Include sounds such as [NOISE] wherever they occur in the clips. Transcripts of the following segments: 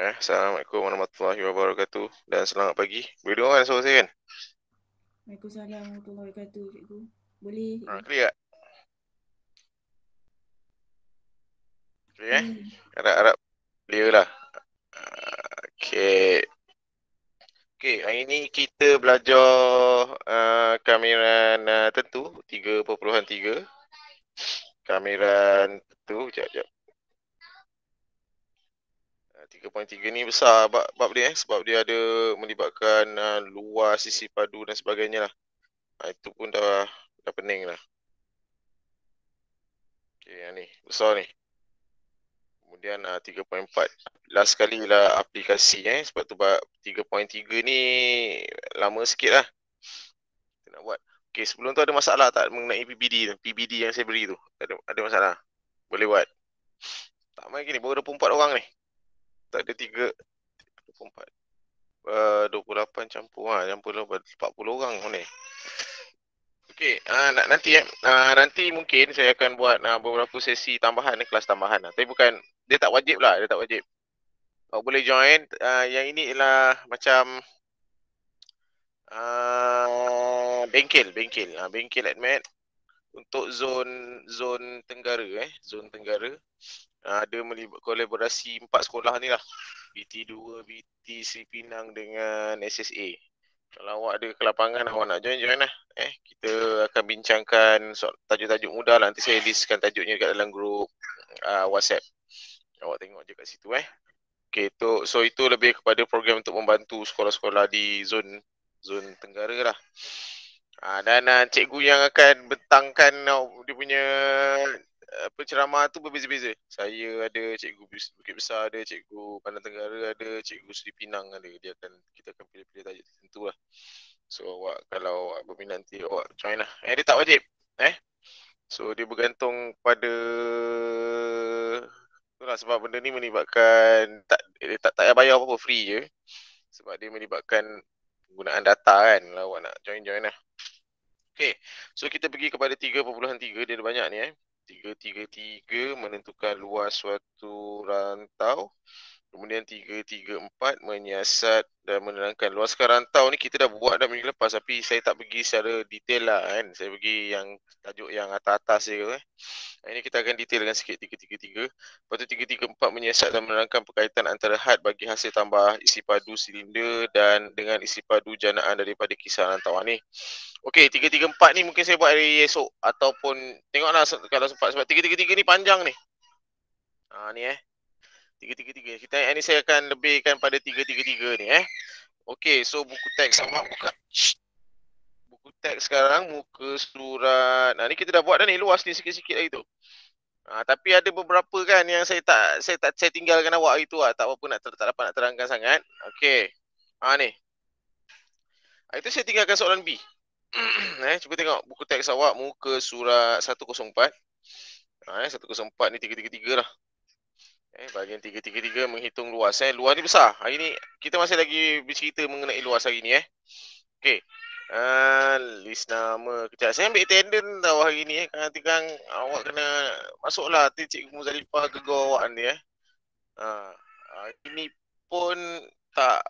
Eh, Assalamualaikum warahmatullahi wabarakatuh dan selamat pagi. Boleh dengar suara saya kan? Waalaikumsalam warahmatullahi wabarakatuh, cikgu. Boleh. Ha, clear tak? Okay, eh? Hmm. Harap-harap clear lah. Ah, okay. Okay, hari ni kita belajar uh, ah, kameran uh, tentu 3.3. Kameran tentu, sekejap, sekejap. 3.3 ni besar bab, bab dia eh sebab dia ada melibatkan uh, luar sisi padu dan sebagainya lah. Uh, itu pun dah dah pening lah. Okay, yang ni besar ni. Kemudian uh, 3.4. Last kali lah aplikasi eh sebab tu bab 3.3 ni lama sikit lah. Kita nak buat. Okay, sebelum tu ada masalah tak mengenai PBD tu? PBD yang saya beri tu. Ada, ada masalah. Boleh buat. Tak main gini, baru ada empat orang ni tak ada tiga dua puluh empat ah, dua puluh lapan campur ha, campur lah empat puluh orang ni Okey, uh, nak nanti eh. Uh, nanti mungkin saya akan buat uh, beberapa sesi tambahan ni, kelas tambahan lah. Tapi bukan, dia tak wajib lah, dia tak wajib. Kau uh, boleh join. Uh, yang ini ialah macam uh, bengkel, bengkel. Uh, bengkel admit untuk zon zon Tenggara eh. Zon Tenggara ada melibat kolaborasi empat sekolah ni lah BT2, BT Sri Pinang dengan SSA kalau awak ada ke lapangan awak nak join join lah eh kita akan bincangkan soal tajuk-tajuk mudah lah nanti saya listkan tajuknya dekat dalam grup uh, WhatsApp awak tengok je kat situ eh okey tu so itu lebih kepada program untuk membantu sekolah-sekolah di zon zon tenggara lah uh, dan uh, cikgu yang akan bentangkan uh, dia punya apa ceramah tu berbeza-beza. Saya ada cikgu Bukit Besar ada, cikgu Pandan Tenggara ada, cikgu Seri Pinang ada. Dia akan kita akan pilih-pilih tajuk tertentu lah. So awak kalau awak berminat nanti awak join lah. Eh dia tak wajib. Eh. So dia bergantung pada itulah sebab benda ni melibatkan tak dia tak tak payah bayar apa-apa free je. Sebab dia melibatkan penggunaan data kan. Kalau awak nak join join lah. Okay. So kita pergi kepada tiga tiga dia ada banyak ni eh. 3-3-3 menentukan luas suatu rantau Kemudian 334 menyiasat dan menerangkan luaskan rantau ni kita dah buat dah minggu lepas tapi saya tak pergi secara detail lah kan. Saya pergi yang tajuk yang atas-atas je eh. Ini kita akan detailkan sikit 333. Lepas tu 334 menyiasat dan menerangkan perkaitan antara had bagi hasil tambah isi padu silinder dan dengan isi padu janaan daripada kisah rantau ni. Okey 334 ni mungkin saya buat hari esok ataupun tengoklah kalau sempat sebab 333 ni panjang ni. Ha ni eh tiga tiga tiga. Kita ini saya akan lebihkan pada tiga tiga tiga ni eh. Okey, so buku teks sama buka. Buku teks sekarang muka surat. Nah, ni kita dah buat dah ni luas ni sikit-sikit lagi tu. Ha, tapi ada beberapa kan yang saya tak saya tak saya tinggalkan awak itu tu ah. Tak apa-apa nak tak, tak dapat nak terangkan sangat. Okey. Ha ni. Ha, itu saya tinggalkan soalan B. [CLEARS THROAT] eh, cuba tengok buku teks awak muka surat 104. Ha, ah, eh, 104 ni 333 lah. Eh, bahagian tiga menghitung luas. Eh. Luas ni besar. Hari ni kita masih lagi bercerita mengenai luas hari ni. Eh. Okey. Uh, list nama kejap. Saya ambil attendant tau hari ni. Eh. Kan nanti awak kena masuklah. Nanti Cikgu Muzalifah gegur awak ni. Eh. Uh, hari ni pun tak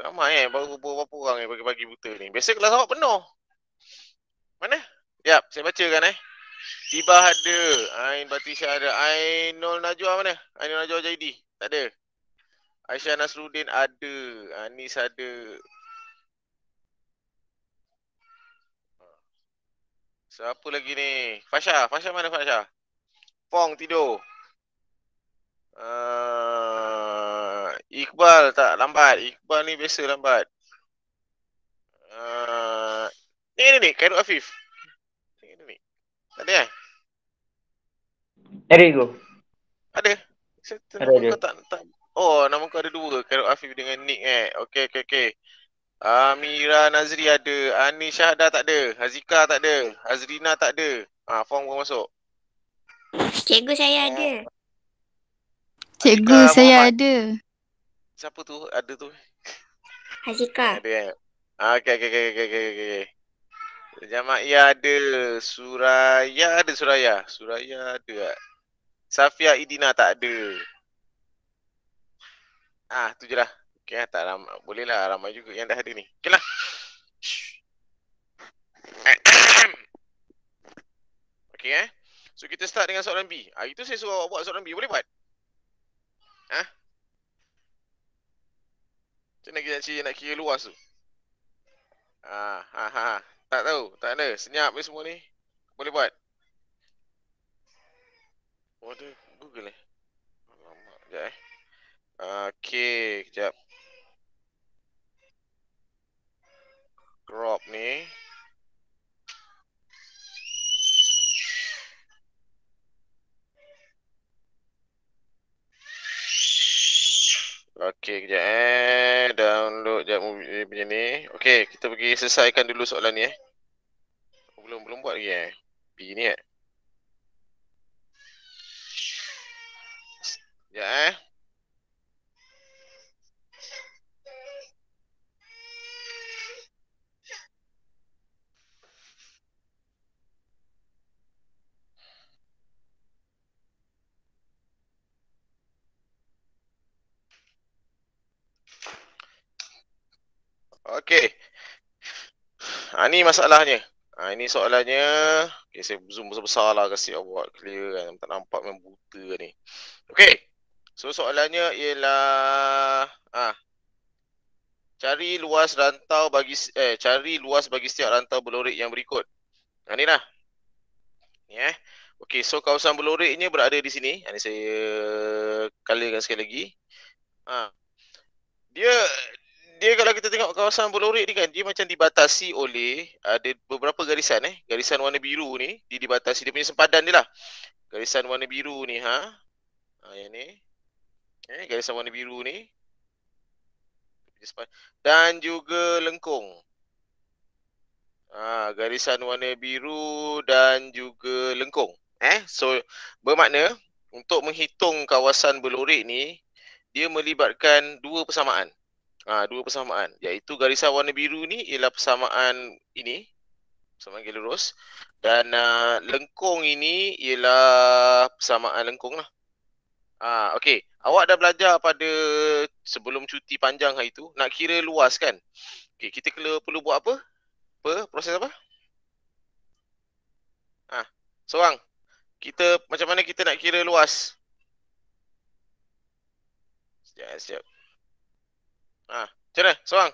ramai. Eh. Baru beberapa orang yang eh, bagi-bagi buta ni. Biasa kelas awak penuh. Mana? Ya, saya bacakan eh. Tiba ada Ain Batisha ada Ainul Najwa mana? Ainul Najwa Jaidi Tak ada Aisyah Nasruddin ada Anis ada Siapa lagi ni? Fasha, Fasha mana Fasha? Fong tidur. Uh, Iqbal tak lambat. Iqbal ni biasa lambat. Uh, ni ni ni, Kairul Afif. Tak ada kan? Ada ego. Ada. Ada, tak, tak, Oh, nama kau ada dua. Karuk Afif dengan Nick eh. Okay, okay, okay. Amira Nazri ada. Ani Syahda tak ada. Hazika tak ada. Hazrina tak ada. Ah, ha, Fong pun masuk. Cikgu saya ha. ada. Cikgu Hazika saya Muhammad. ada. Siapa tu? Ada tu. Hazika. Ada eh. Ah, okay, okay, okay, okay, okay, okay. Jamaiah ada Suraya ada Suraya Suraya ada tak? Safia Idina tak ada Ah tu je lah Okay ah, tak ramai bolehlah ramai juga yang dah ada ni Okay lah [COUGHS] Okay eh So kita start dengan soalan B ah, Itu saya suruh awak buat soalan B Boleh buat? Ha? Macam mana kita nak kira luas tu? Ah, ha, ha, ha. Tak tahu, tak ada. Senyap ni semua ni. Boleh buat. Oh, tu Google ni. Eh? Alamak, sekejap eh. Okay, sekejap. Crop ni. Okay, kejap eh dia punya ni. Okey, kita pergi selesaikan dulu soalan ni eh. Belum belum buat lagi eh. Pergi ni eh. Ya eh. Ha, ni masalahnya. Ha, ini soalannya. Okay, saya zoom besar-besar lah. Kasih awak clear kan. Tak nampak memang buta ni. Okay. So, soalannya ialah... Ha, cari luas rantau bagi... Eh, cari luas bagi setiap rantau belorik yang berikut. Ha, ni lah. Ni eh. Okay, so kawasan belorik ni berada di sini. Ha, saya... Colorkan sekali lagi. Ha. Dia dia kalau kita tengok kawasan Bolorik ni kan dia macam dibatasi oleh ada ah, beberapa garisan eh garisan warna biru ni dia dibatasi dia punya sempadan dia lah garisan warna biru ni ha ha yang ni eh garisan warna biru ni dan juga lengkung ha garisan warna biru dan juga lengkung eh so bermakna untuk menghitung kawasan Bolorik ni dia melibatkan dua persamaan uh, dua persamaan iaitu garisan warna biru ni ialah persamaan ini persamaan gelurus dan uh, lengkung ini ialah persamaan lengkung lah. Ah, ha, uh, okay. Awak dah belajar pada sebelum cuti panjang hari tu. Nak kira luas kan? Okay, kita kena perlu buat apa? Apa? Proses apa? Ah, ha, soang, Kita, macam mana kita nak kira luas? Sekejap, sekejap. Ha, macam mana? Seorang.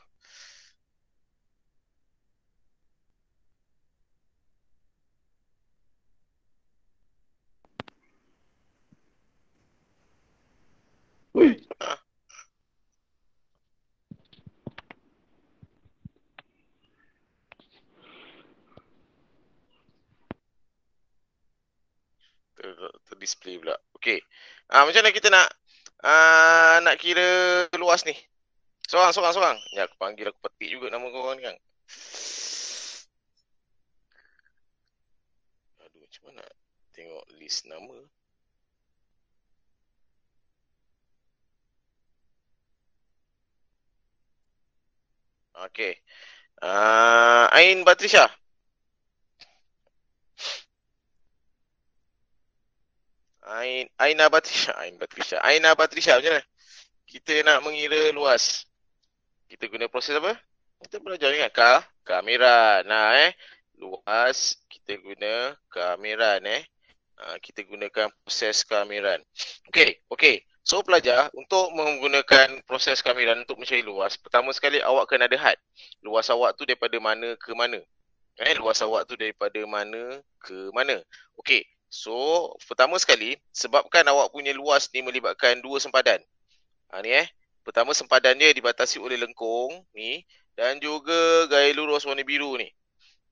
Ha. Terdisplay pula Okay ha, Macam mana kita nak uh, Nak kira luas ni Sorang, sorang, sorang. Ya, aku panggil aku petik juga nama kau orang ni kan. Aduh, macam mana nak tengok list nama? Okey. Uh, Ain Patricia. Ain Aina Patricia, Ain Patricia. Aina Patricia macam mana? Kita nak mengira luas kita guna proses apa? Kita belajar dengan ka, Kamera. Nah eh, luas kita guna kamera. eh. Uh, kita gunakan proses kamera. Okay, okay. So pelajar untuk menggunakan proses kamera untuk mencari luas, pertama sekali awak kena ada had. Luas awak tu daripada mana ke mana? Eh, luas awak tu daripada mana ke mana? Okay. So, pertama sekali, sebabkan awak punya luas ni melibatkan dua sempadan. Ha, ni eh, Pertama sempadan dia dibatasi oleh lengkung ni dan juga gaya lurus warna biru ni.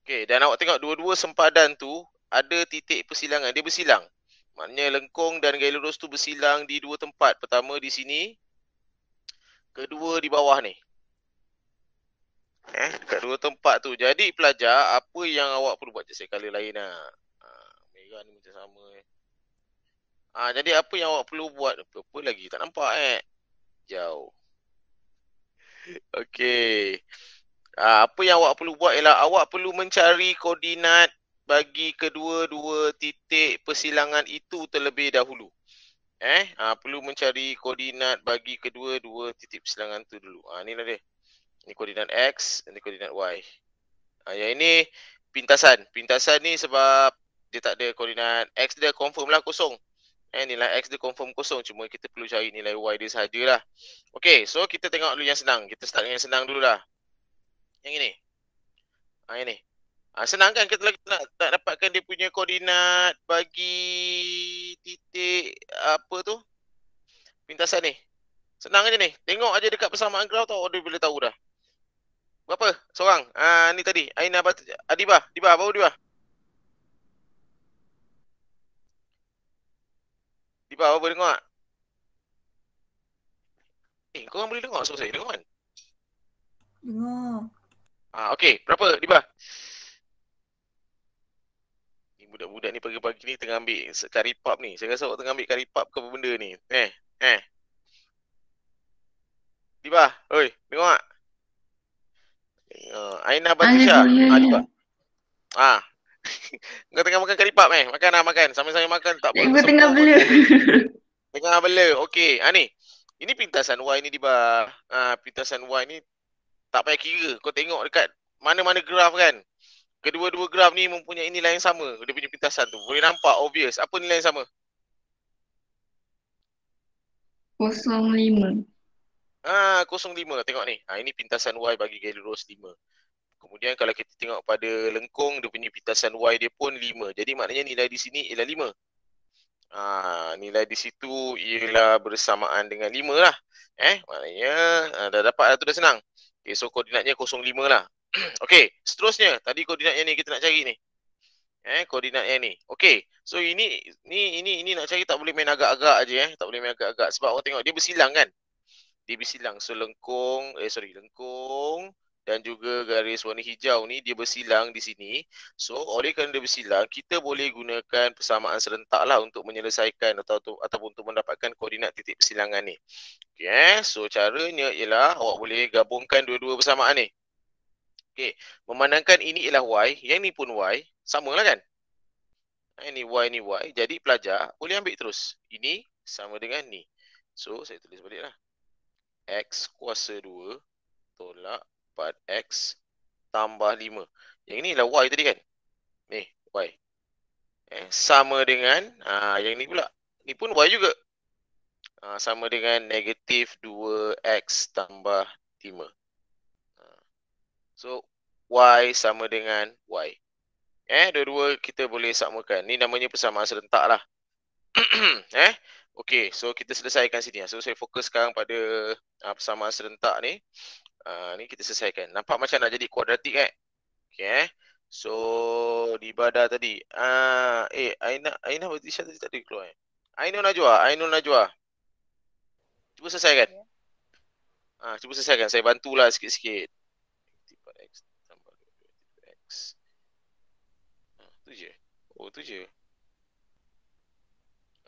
Okey, dan awak tengok dua-dua sempadan tu ada titik persilangan, dia bersilang. Maknanya lengkung dan gaya lurus tu bersilang di dua tempat. Pertama di sini, kedua di bawah ni. Eh, dekat dua tempat tu. Jadi pelajar, apa yang awak perlu buat jasa kali lain lah. Ha, merah ni macam sama. Eh. Ha, jadi apa yang awak perlu buat? Apa, apa lagi tak nampak eh? hijau. Okey. Uh, apa yang awak perlu buat ialah awak perlu mencari koordinat bagi kedua-dua titik persilangan itu terlebih dahulu. Eh, uh, perlu mencari koordinat bagi kedua-dua titik persilangan itu dulu. Ah uh, inilah dia. Ini koordinat X, ini koordinat Y. Ha, yang ini pintasan. Pintasan ni sebab dia tak ada koordinat. X dia confirm lah kosong. Eh, nilai X dia confirm kosong. Cuma kita perlu cari nilai Y dia sahajalah. Okay, so kita tengok dulu yang senang. Kita start dengan yang senang dulu lah. Yang ini. Ha, ini. Ha, senang kan kita lagi nak, nak dapatkan dia punya koordinat bagi titik apa tu? Pintasan ni. Senang aja ni. Tengok aja dekat persamaan kau tau. Dia boleh tahu dah. Berapa? Seorang. Ha, ni tadi. Aina Adibah. Adibah, baru Adibah. Tiba apa dengar? Eh, kau orang boleh dengar suara saya dengar kan? Dengar. Ah, okey. Berapa, Tiba? Ni budak-budak ni pagi-pagi ni tengah ambil curry pop ni. Saya rasa awak tengah ambil curry pop ke apa benda ni. Eh, eh. Tiba, oi, dengar. Tengok. Eh, ah, Aina Batisha. Ah, ya, ya, Ah, [LAUGHS] Kau tengah makan karipap eh? Makan lah makan. Sambil-sambil makan tak apa. Aku tengah bela. [LAUGHS] tengah bela. Okey. Ha ni. Ini pintasan Y ni Dibar. Ha, ah, pintasan Y ni tak payah kira. Kau tengok dekat mana-mana graf kan. Kedua-dua graf ni mempunyai nilai yang sama. Dia punya pintasan tu. Boleh nampak obvious. Apa nilai yang sama? 05. Ah, ha, 05. Tengok ni. Ah, ha, ini pintasan Y bagi Galileo 5. Kemudian kalau kita tengok pada lengkung dia punya pitasan Y dia pun 5. Jadi maknanya nilai di sini ialah 5. Ha, nilai di situ ialah bersamaan dengan 5 lah. Eh, maknanya ha, dah dapat lah tu dah senang. Okay, so koordinatnya 0,5 lah. [CLEARS THROAT] okay, seterusnya. Tadi koordinatnya ni kita nak cari ni. Eh, koordinatnya ni. Okay, so ini ni ini ini nak cari tak boleh main agak-agak aje eh. Tak boleh main agak-agak sebab orang tengok dia bersilang kan. Dia bersilang. So lengkung, eh sorry, lengkung dan juga garis warna hijau ni dia bersilang di sini. So oleh kerana dia bersilang, kita boleh gunakan persamaan serentak lah untuk menyelesaikan atau atau ataupun untuk mendapatkan koordinat titik persilangan ni. Okay, eh? so caranya ialah awak boleh gabungkan dua-dua persamaan ni. Okay, memandangkan ini ialah Y, yang ni pun Y, sama lah kan? Ini eh, Y, ini Y. Jadi pelajar boleh ambil terus. Ini sama dengan ni. So saya tulis balik lah. X kuasa 2 tolak 4 X tambah 5. Yang ni lah Y tadi kan? Ni eh, Y. Eh, sama dengan aa, ah, yang ni pula. Ni pun Y juga. Aa, ah, sama dengan negatif 2 X tambah 5. Ah, so Y sama dengan Y. Eh, dua-dua kita boleh samakan. Ni namanya persamaan serentak lah. [CLEARS THROAT] eh, okay. So, kita selesaikan sini. Lah. So, saya fokus sekarang pada uh, persamaan serentak ni. Ah, ni kita selesaikan. Nampak macam nak jadi kuadratik kan? Okay. Eh? So, di badar tadi. Ah, uh, eh, Aina, Aina Batisha tadi tak ada keluar kan? Eh? Aina Najwa, Aina Najwa. Cuba selesaikan. Ya. Ah, uh, cuba selesaikan. Saya bantulah sikit-sikit. X tambah X. Ah, tu je. Oh, tu je.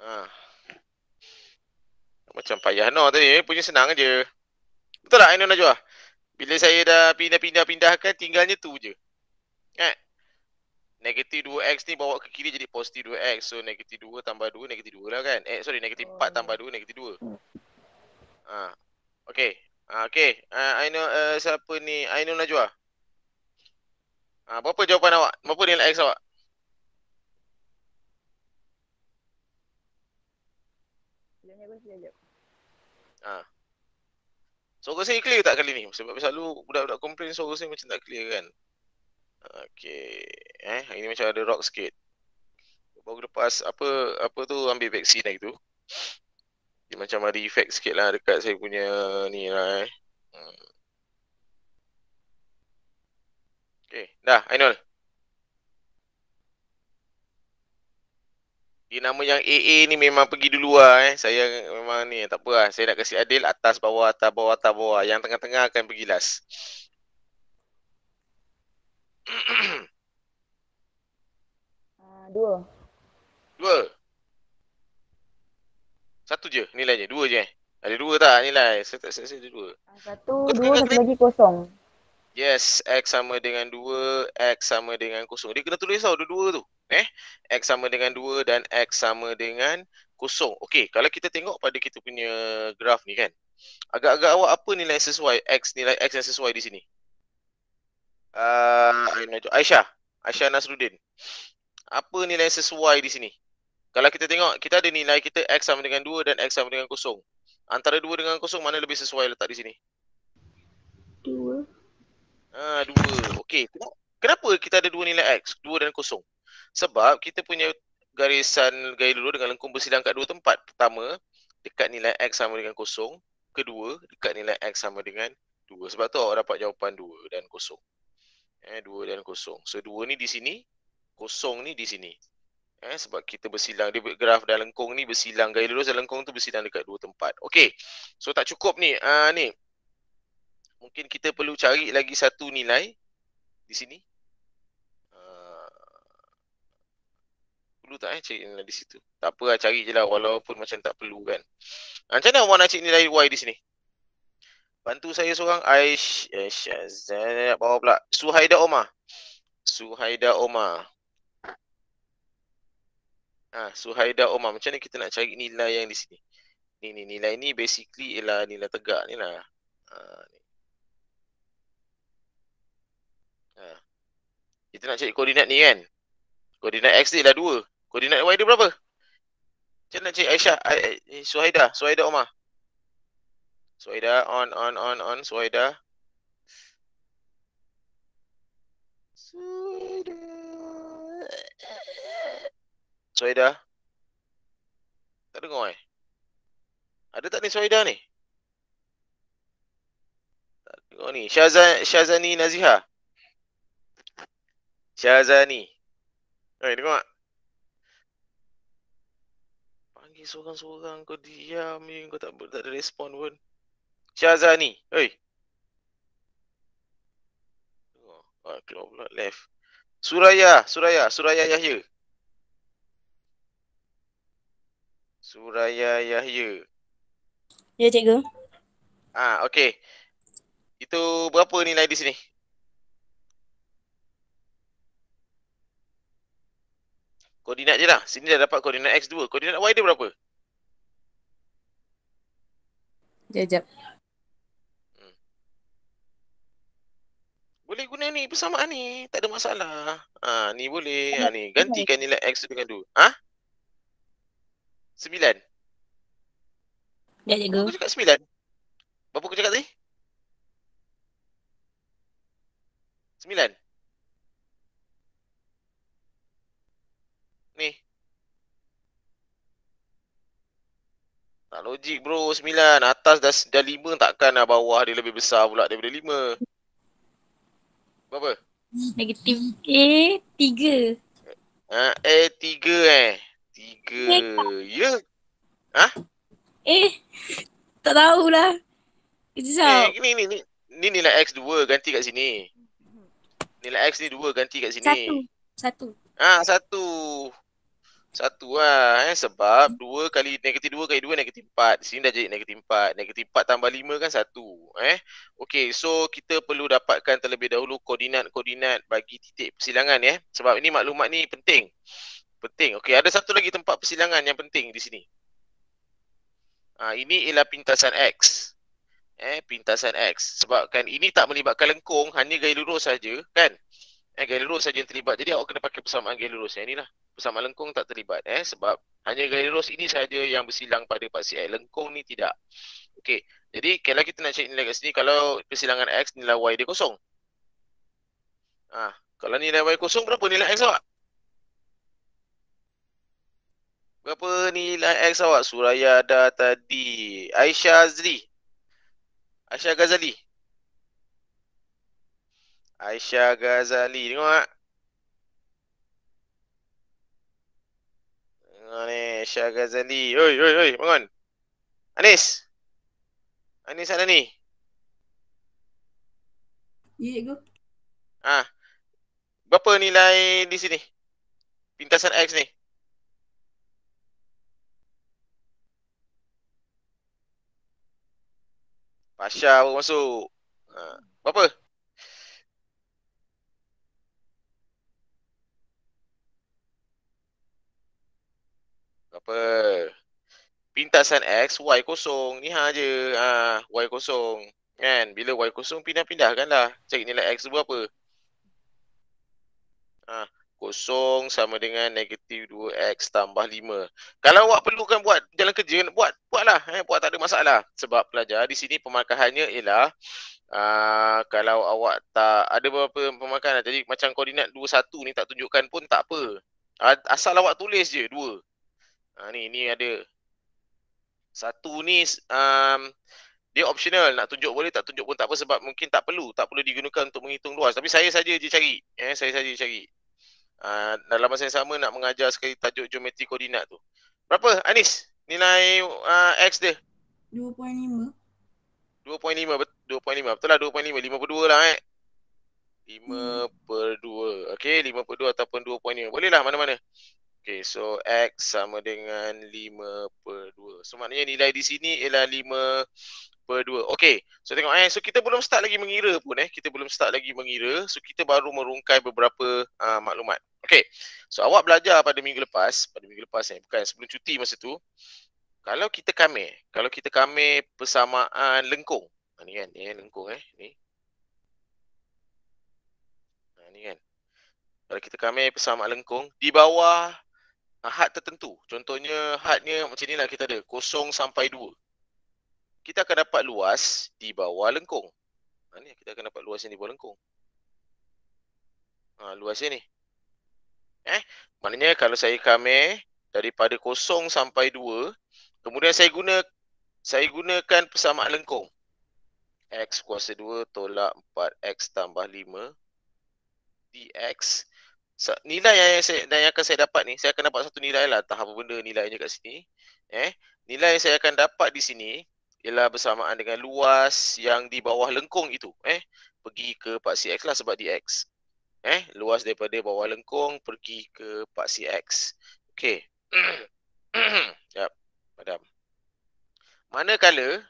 Ah. Macam payah no tadi. Punya senang aje. Betul tak Aina Najwa? Bila saya dah pindah-pindah-pindahkan tinggalnya tu je. Kan? Negatif 2x ni bawa ke kiri jadi positif 2x. So negatif 2 tambah 2 negatif 2 lah kan. Eh sorry negatif 4 tambah 2 negatif 2. Ah. okay, Ah ha, okey. Uh, ha, I know uh, siapa ni? Ainul Najwa. Ah berapa jawapan awak? Berapa nilai x awak? Ah. Suara saya clear tak kali ni? Sebab lu budak-budak komplain suara saya macam tak clear kan? Okay. Eh, hari ni macam ada rock sikit. Baru lepas apa apa tu ambil vaksin lagi tu. Dia macam ada efek sikit lah dekat saya punya ni lah eh. Hmm. Okay, dah. Ainul. Dia nama yang AA ni memang pergi dulu lah eh. Saya memang ni tak apa lah. Saya nak kasi adil atas bawah atas bawah atas bawah. Yang tengah-tengah akan pergi last. uh, [CLEARS THROAT] dua. Dua. Satu je nilainya. Dua je. Eh. Ada dua tak nilai? Saya tak saya ada dua. Uh, satu, Kau dua, satu lagi kosong. Yes, X sama dengan 2, X sama dengan kosong. Dia kena tulis tau dua-dua tu. Eh, X sama dengan 2 dan X sama dengan kosong. Okey, kalau kita tengok pada kita punya graf ni kan. Agak-agak awak apa nilai sesuai X nilai X yang sesuai di sini? Uh, Aisyah, Aisyah Nasruddin. Apa nilai sesuai di sini? Kalau kita tengok, kita ada nilai kita X sama dengan 2 dan X sama dengan kosong. Antara 2 dengan kosong mana lebih sesuai letak di sini? Ah, dua. Okey. Kenapa kita ada dua nilai X? Dua dan kosong. Sebab kita punya garisan gaya lulur dengan lengkung bersilang kat dua tempat. Pertama, dekat nilai X sama dengan kosong. Kedua, dekat nilai X sama dengan dua. Sebab tu awak dapat jawapan dua dan kosong. Eh, dua dan kosong. So, dua ni di sini. Kosong ni di sini. Eh, sebab kita bersilang. Dia graf dan lengkung ni bersilang. Gaya lulus dan lengkung tu bersilang dekat dua tempat. Okey. So, tak cukup ni. Uh, ni mungkin kita perlu cari lagi satu nilai di sini. Ah, perlu tak eh cari nilai di situ? Tak apa lah cari je lah walaupun macam tak perlu kan. Ah, macam mana Wan nak cari nilai Y di sini? Bantu saya seorang Aish Aisyah bawa pula. Suhaida Omar. Suhaida Omar. Ha, Suhaida Omar. Macam mana kita nak cari nilai yang di sini? Ni, ni, nilai ni basically ialah nilai tegak ni lah. Ha, ni. Kita nak cari koordinat ni kan. Koordinat X dia dah 2. Koordinat Y dia berapa? Macam nak cari Aisyah, eh, Suhaida, Suhaida Omar. Suhaida on on on on Suhaida. Suhaida. Suhaida. Tak dengar eh? Ada tak ni Suhaida ni? Tak dengar ni. Syazan, Nazihah. Syazani. Oi, tengok. Panggil seorang-seorang kau diam ni, kau tak tak ada respon pun. Syazani, oi. Tengok, ah, keluar pula left. Suraya, Suraya, Suraya Yahya. Suraya Yahya. Ya, cikgu. Ah, okey. Itu berapa nilai di sini? Koordinat je lah. Sini dah dapat koordinat X2. Koordinat Y dia berapa? Sekejap, sekejap. Hmm. Boleh guna ni persamaan ni. Tak ada masalah. Ha, ni boleh. Ha, ni. Gantikan nilai X dengan 2. Ha? 9. Sekejap, ya, cikgu. Aku cakap 9. Berapa aku cakap tadi? 9. Tak logik bro, sembilan Atas dah, dah 5 takkan lah bawah dia lebih besar pula daripada lima. Berapa? Negatif A, eh, tiga. Ha, A, eh, tiga eh. tiga. Eh, ya? Yeah. Ha? Eh, tak tahulah. It's eh, ni, ni, ni. Ni nilai X dua ganti kat sini. Nilai X ni dua ganti kat sini. Satu. 1. Ah, satu. Ha, satu lah eh sebab hmm. dua kali negatif dua kali dua negatif empat. Sini dah jadi negatif empat. Negatif empat tambah lima kan satu. Eh. Okay so kita perlu dapatkan terlebih dahulu koordinat-koordinat bagi titik persilangan ya. Eh? Sebab ini maklumat ni penting. Penting. Okay ada satu lagi tempat persilangan yang penting di sini. Ha, ini ialah pintasan X. Eh pintasan X. Sebab kan ini tak melibatkan lengkung. Hanya gaya lurus saja kan. Eh, gaya lurus saja yang terlibat. Jadi awak kena pakai persamaan gaya lurus yang inilah. Ya? Pusama lengkung tak terlibat eh sebab hanya Galeros ini saja yang bersilang pada paksi A. lengkung ni tidak. Okey. Jadi kalau kita nak cek nilai kat sini kalau persilangan X nilai Y dia kosong. Ah, ha, kalau nilai Y kosong berapa nilai X awak? Berapa nilai X awak Suraya ada tadi? Aisyah Azri. Aisyah Ghazali. Aisyah Ghazali. Tengok tak? Ah. Dengar ni Syah Ghazali. Oi, oi, oi, bangun. Anis. Anis ada ni. Ye, ya, ya, go. Ha. Berapa nilai di sini? Pintasan X ni. Pasha masuk. Ha. Berapa? apa pintasan X, Y kosong. Ni ha je ha, ah, Y kosong. Kan? Bila Y kosong, pindah-pindahkan lah. Cari nilai X tu berapa. Ha, ah, kosong sama dengan negatif 2X tambah 5. Kalau awak perlukan buat jalan kerja, buat. Buatlah. Eh? Buat tak ada masalah. Sebab pelajar di sini pemarkahannya ialah Uh, kalau awak tak ada beberapa pemakaian jadi macam koordinat 2 1 ni tak tunjukkan pun tak apa. asal awak tulis je Ha, ni ni ada. Satu ni um, dia optional nak tunjuk boleh tak tunjuk pun tak apa sebab mungkin tak perlu tak perlu digunakan untuk menghitung luas tapi saya saja je cari eh saya saja cari uh, dalam masa yang sama nak mengajar sekali tajuk geometri koordinat tu berapa Anis nilai uh, x dia 2.5 2.5 betul 2.5 betul lah 2.5 5 per 2 lah eh 5 per 2 okey 5 per 2 ataupun 2.5 boleh lah mana-mana Okay, so X sama dengan 5 per 2. So, maknanya nilai di sini ialah 5 per 2. Okay, so tengok eh. So, kita belum start lagi mengira pun eh. Kita belum start lagi mengira. So, kita baru merungkai beberapa uh, maklumat. Okay, so awak belajar pada minggu lepas. Pada minggu lepas eh. Bukan, sebelum cuti masa tu. Kalau kita kamer. Kalau kita kamer persamaan lengkung. Ha, ni kan, ni kan lengkung eh. Ni. Ha, ni kan. Kalau kita kamer persamaan lengkung. Di bawah Ah, had tertentu. Contohnya hadnya macam ni lah kita ada kosong sampai dua, Kita akan dapat luas di bawah lengkung. Ha ni kita akan dapat luas yang di bawah lengkung. Ha luas ni. Eh, maknanya kalau saya kame daripada kosong sampai dua, kemudian saya guna saya gunakan persamaan lengkung. X kuasa 2 tolak 4X tambah 5 DX nilai yang, yang saya yang akan saya dapat ni saya akan dapat satu nilai lah tak apa benda nilainya kat sini eh nilai yang saya akan dapat di sini ialah bersamaan dengan luas yang di bawah lengkung itu eh pergi ke paksi X lah sebab dx eh luas daripada bawah lengkung pergi ke paksi X okey yep [COUGHS] padam manakala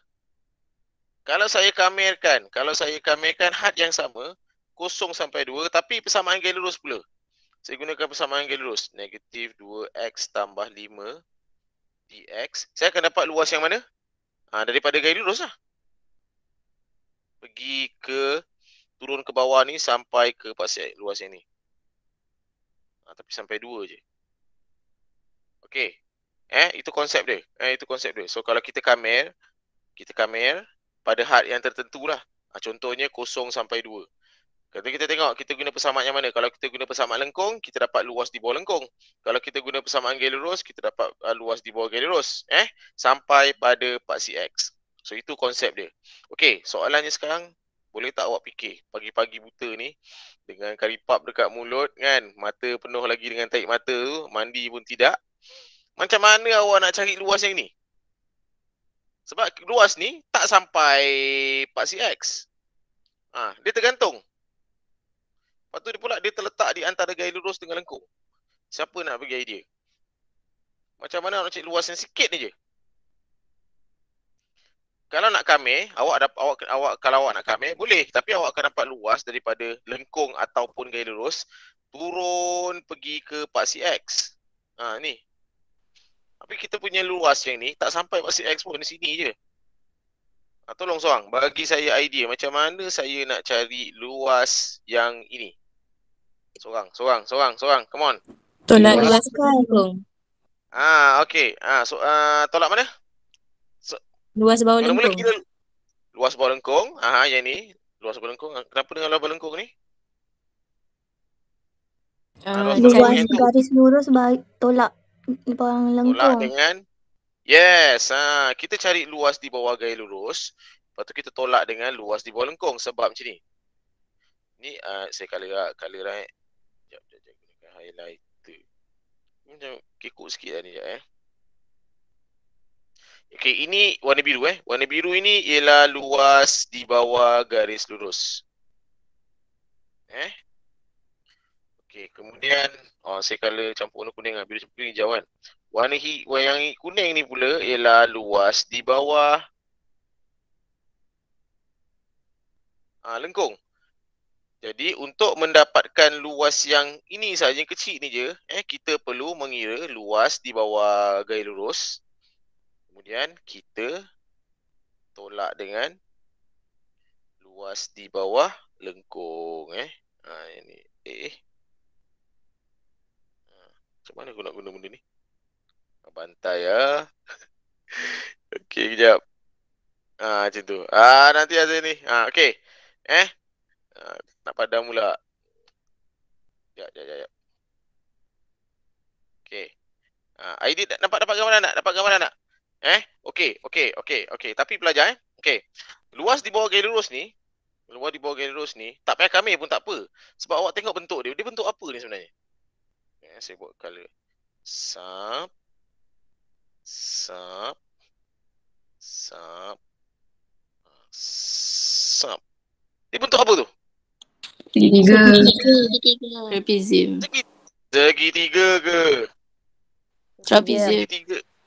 kalau saya kamerkan kalau saya kamerkan had yang sama kosong sampai 2 tapi persamaan galerus pula saya gunakan persamaan Gelros. Negatif 2X tambah 5 DX. Saya akan dapat luas yang mana? Ha, daripada Gelros lah. Pergi ke turun ke bawah ni sampai ke pasir luas yang ni. Ha, tapi sampai 2 je. Okay. Eh, itu konsep dia. Eh, itu konsep dia. So, kalau kita kamer, kita kamer pada had yang tertentu lah. Ha, contohnya kosong sampai dua. Kata kita tengok kita guna persamaan yang mana. Kalau kita guna persamaan lengkung, kita dapat luas di bawah lengkung. Kalau kita guna persamaan galeros, kita dapat uh, luas di bawah galeros. Eh, sampai pada part CX. So, itu konsep dia. Okay soalannya sekarang, boleh tak awak fikir pagi-pagi buta ni dengan karipap dekat mulut kan, mata penuh lagi dengan taik mata tu, mandi pun tidak. Macam mana awak nak cari luas yang ni? Sebab luas ni tak sampai part CX. Ha, ah, dia tergantung. Lepas tu dia pula dia terletak di antara gaya lurus dengan lengkung. Siapa nak bagi idea? Macam mana nak cik luasan sikit ni je? Kalau nak kami, awak ada awak, awak kalau awak nak kami boleh, tapi awak akan dapat luas daripada lengkung ataupun gaya lurus turun pergi ke paksi X. Ha ni. Tapi kita punya luas yang ni tak sampai paksi X pun di sini je. Ah, tolong seorang bagi saya idea macam mana saya nak cari luas yang ini. Seorang, seorang, seorang, seorang. Come on. Tolak luas kan, Tung? Ah, okey. Ah, so, ah, tolak mana? So, luas bawah mana lengkung. Kira luas bawah lengkung. Aha, yang ni. Luas bawah lengkung. Ah, kenapa dengan luas bawah lengkung ni? Uh, luas, garis lurus baik tolak bawah lengkung. Tolak dengan Yes, ha, kita cari luas di bawah gaya lurus. Lepas tu kita tolak dengan luas di bawah lengkung sebab macam ni. Ni uh, saya color color right. Jap jap jap gunakan highlighter. Macam kekok sikit lah ni jap eh. Okay, ini warna biru eh. Warna biru ini ialah luas di bawah garis lurus. Eh? Okay, kemudian oh, saya color campur warna kuning dengan lah. biru campur hijau kan. Warna hi, yang kuning ni pula ialah luas di bawah ha, lengkung. Jadi untuk mendapatkan luas yang ini sahaja yang kecil ni je, eh kita perlu mengira luas di bawah garis lurus. Kemudian kita tolak dengan luas di bawah lengkung eh. Ha ini eh. Ha, macam mana aku nak guna benda ni? santai ya. okey, kejap. Ah, macam tu. Ah, nanti ada ni. Ah, okey. Eh? Ah, nak padam mula, Ya, ya, ya, ya. Okey. Ah, ID dapat dapat gambaran nak? Dapat gambaran nak? Eh? Okey, okey, okey, okey. Tapi pelajar eh. Okey. Luas di bawah garis lurus ni, luas di bawah garis lurus ni, tak payah kami pun tak apa. Sebab awak tengok bentuk dia. Dia bentuk apa ni sebenarnya? Eh, saya buat color. Sup. Sup. Sup. Sup. Ini bentuk apa tu? tiga. Trapezium. tiga ke? Trapezium.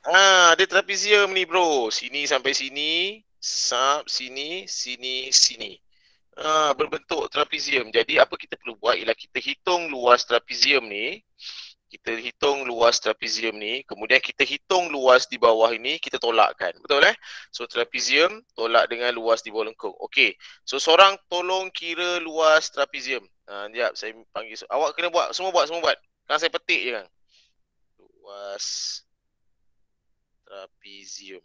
Ah, dia trapezium ni bro. Sini sampai sini. Sup, sini, sini, sini. Ah, berbentuk trapezium. Jadi apa kita perlu buat ialah kita hitung luas trapezium ni kita hitung luas trapezium ni kemudian kita hitung luas di bawah ini kita tolakkan betul eh so trapezium tolak dengan luas di bawah lengkung okey so seorang tolong kira luas trapezium ha uh, jap saya panggil so, awak kena buat semua buat semua buat kan saya petik je kan luas trapezium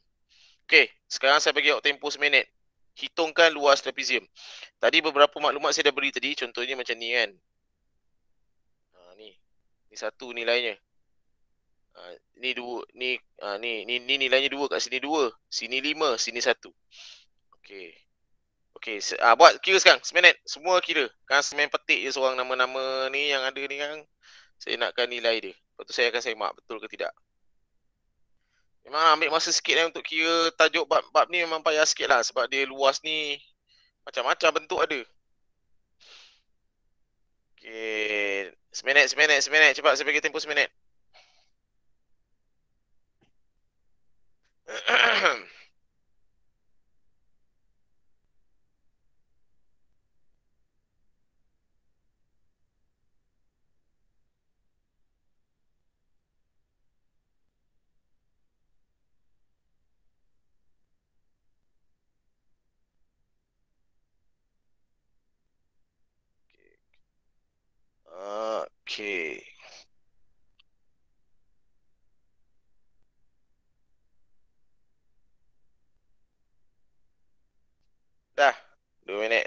okey sekarang saya bagi awak tempoh seminit hitungkan luas trapezium tadi beberapa maklumat saya dah beri tadi contohnya macam ni kan satu nilainya. Ha, ni dua ni ha, ni ni ni nilainya dua kat sini dua, sini lima, sini satu. Okey. Okey, ha, buat kira sekarang, seminit semua kira. Kan semen petik je seorang nama-nama ni yang ada ni kan. Saya nakkan nilai dia. Lepas tu saya akan semak betul ke tidak. Memang lah, ambil masa sikit lah untuk kira tajuk bab, bab ni memang payah sikit lah sebab dia luas ni macam-macam bentuk ada. Okay. Seminit, seminit, seminit. Cepat saya bagi tempoh seminit. Ahem. [CLEARS THROAT] [CLEARS THROAT]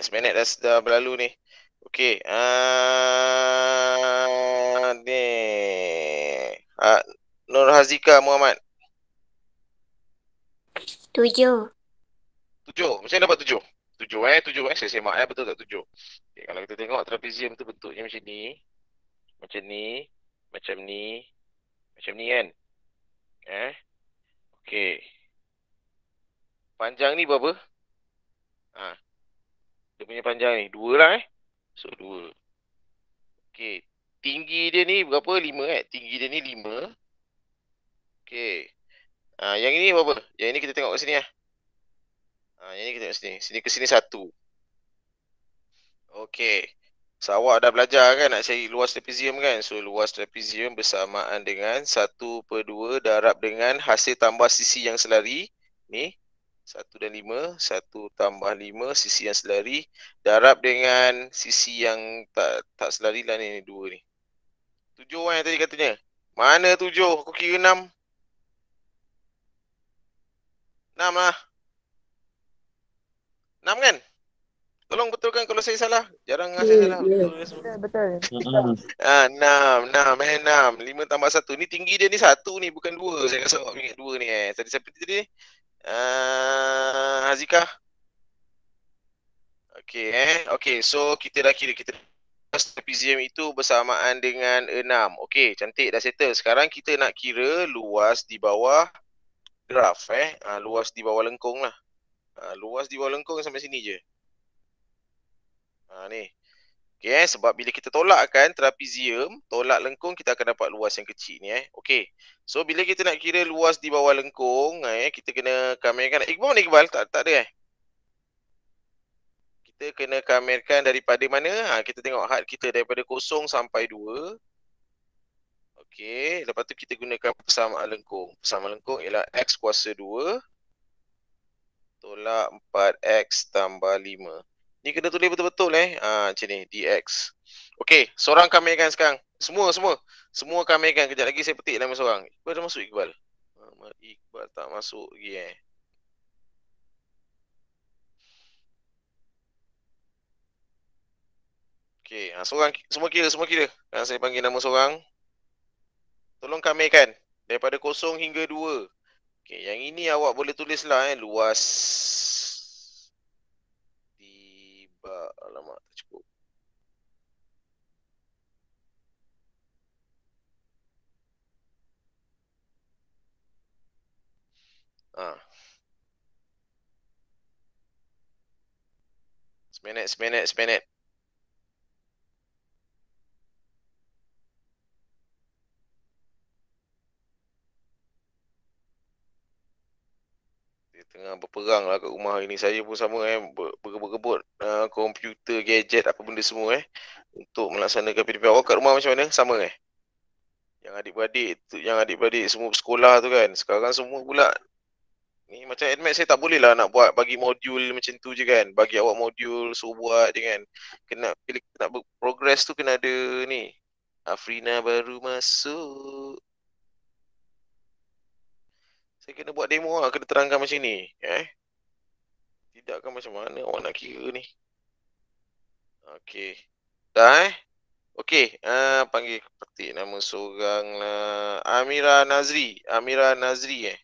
minit, seminit dah, dah berlalu ni. okay, Uh, ah, ni. Uh, ah, Nur Hazika Muhammad. Tujuh. Tujuh. Macam mana dapat tujuh? Tujuh eh. Tujuh eh. Saya semak eh. Betul tak tujuh? Okay, kalau kita tengok trapezium tu bentuknya macam ni. Macam ni. Macam ni. Macam ni kan? Eh. okay, Panjang ni berapa? Ha. Dia punya panjang ni. Dua lah eh. So, dua. Okay. Tinggi dia ni berapa? Lima eh. Tinggi dia ni lima. Okay. Ah, yang ini berapa? Yang ini kita tengok kat sini lah. Ah, yang ini kita tengok sini. Sini ke sini satu. Okay. So, awak dah belajar kan nak cari luas trapezium kan? So, luas trapezium bersamaan dengan satu per dua darab dengan hasil tambah sisi yang selari. Ni, satu dan lima, satu tambah lima, sisi yang selari, darab dengan sisi yang tak tak selari lah ni, dua ni. Tujuh orang yang tadi katanya. Mana tujuh? Aku kira enam. Enam lah. Enam kan? Tolong betulkan kalau saya salah. Jarang yeah, saya eh, salah. Yeah. Betul. Betul. Hmm. [LAUGHS] Ah, enam, enam, eh, enam. Lima tambah satu. Ni tinggi dia ni satu ni, bukan dua. Saya rasa awak ingat dua ni eh. Tadi siapa tadi ni? Eh, Hazika. Okey eh. Okey, so kita dah kira kita PZM itu bersamaan dengan 6. Okey, cantik dah settle. Sekarang kita nak kira luas di bawah graf eh. Uh, luas di bawah lengkung lah. Uh, luas di bawah lengkung sampai sini je. Ha, ni. Okay, eh, sebab bila kita tolak kan trapezium, tolak lengkung kita akan dapat luas yang kecil ni eh. Okay, so bila kita nak kira luas di bawah lengkung, eh, kita kena kamerkan. Iqbal ni Iqbal, tak, tak ada eh? Kita kena kamerkan daripada mana? Ha, kita tengok had kita daripada kosong sampai dua. Okay, lepas tu kita gunakan persamaan lengkung. Persamaan lengkung ialah x kuasa dua. Tolak empat x tambah lima. Ni kena tulis betul-betul eh. Ha, macam ni. DX. Okay. Seorang kami kan sekarang. Semua, semua. Semua kami kan. Kejap lagi saya petik nama seorang. Iqbal dah masuk Iqbal. Iqbal tak masuk lagi eh. Okay. Ha, ah, seorang, semua kira, semua kira. Ha, saya panggil nama seorang. Tolong kami kan. Daripada kosong hingga dua. Okay. Yang ini awak boleh tulis lah eh. Luas. la Ah. Spin it, spin it, spin it. berperang lah kat rumah ini saya pun sama eh berebut-rebut uh, eh, komputer gadget apa benda semua eh untuk melaksanakan PDP awak kat rumah macam mana sama eh yang adik-beradik tu yang adik-beradik semua sekolah tu kan sekarang semua pula ni macam admit saya tak boleh lah nak buat bagi modul macam tu je kan bagi awak modul suruh buat je kan kena bila nak berprogress tu kena ada ni Afrina ah, baru masuk saya kena buat demo lah, kena terangkan macam ni eh? Tidak kan macam mana awak nak kira ni Okey Dah eh Okey, uh, panggil petik nama seorang lah Amira Nazri Amira Nazri eh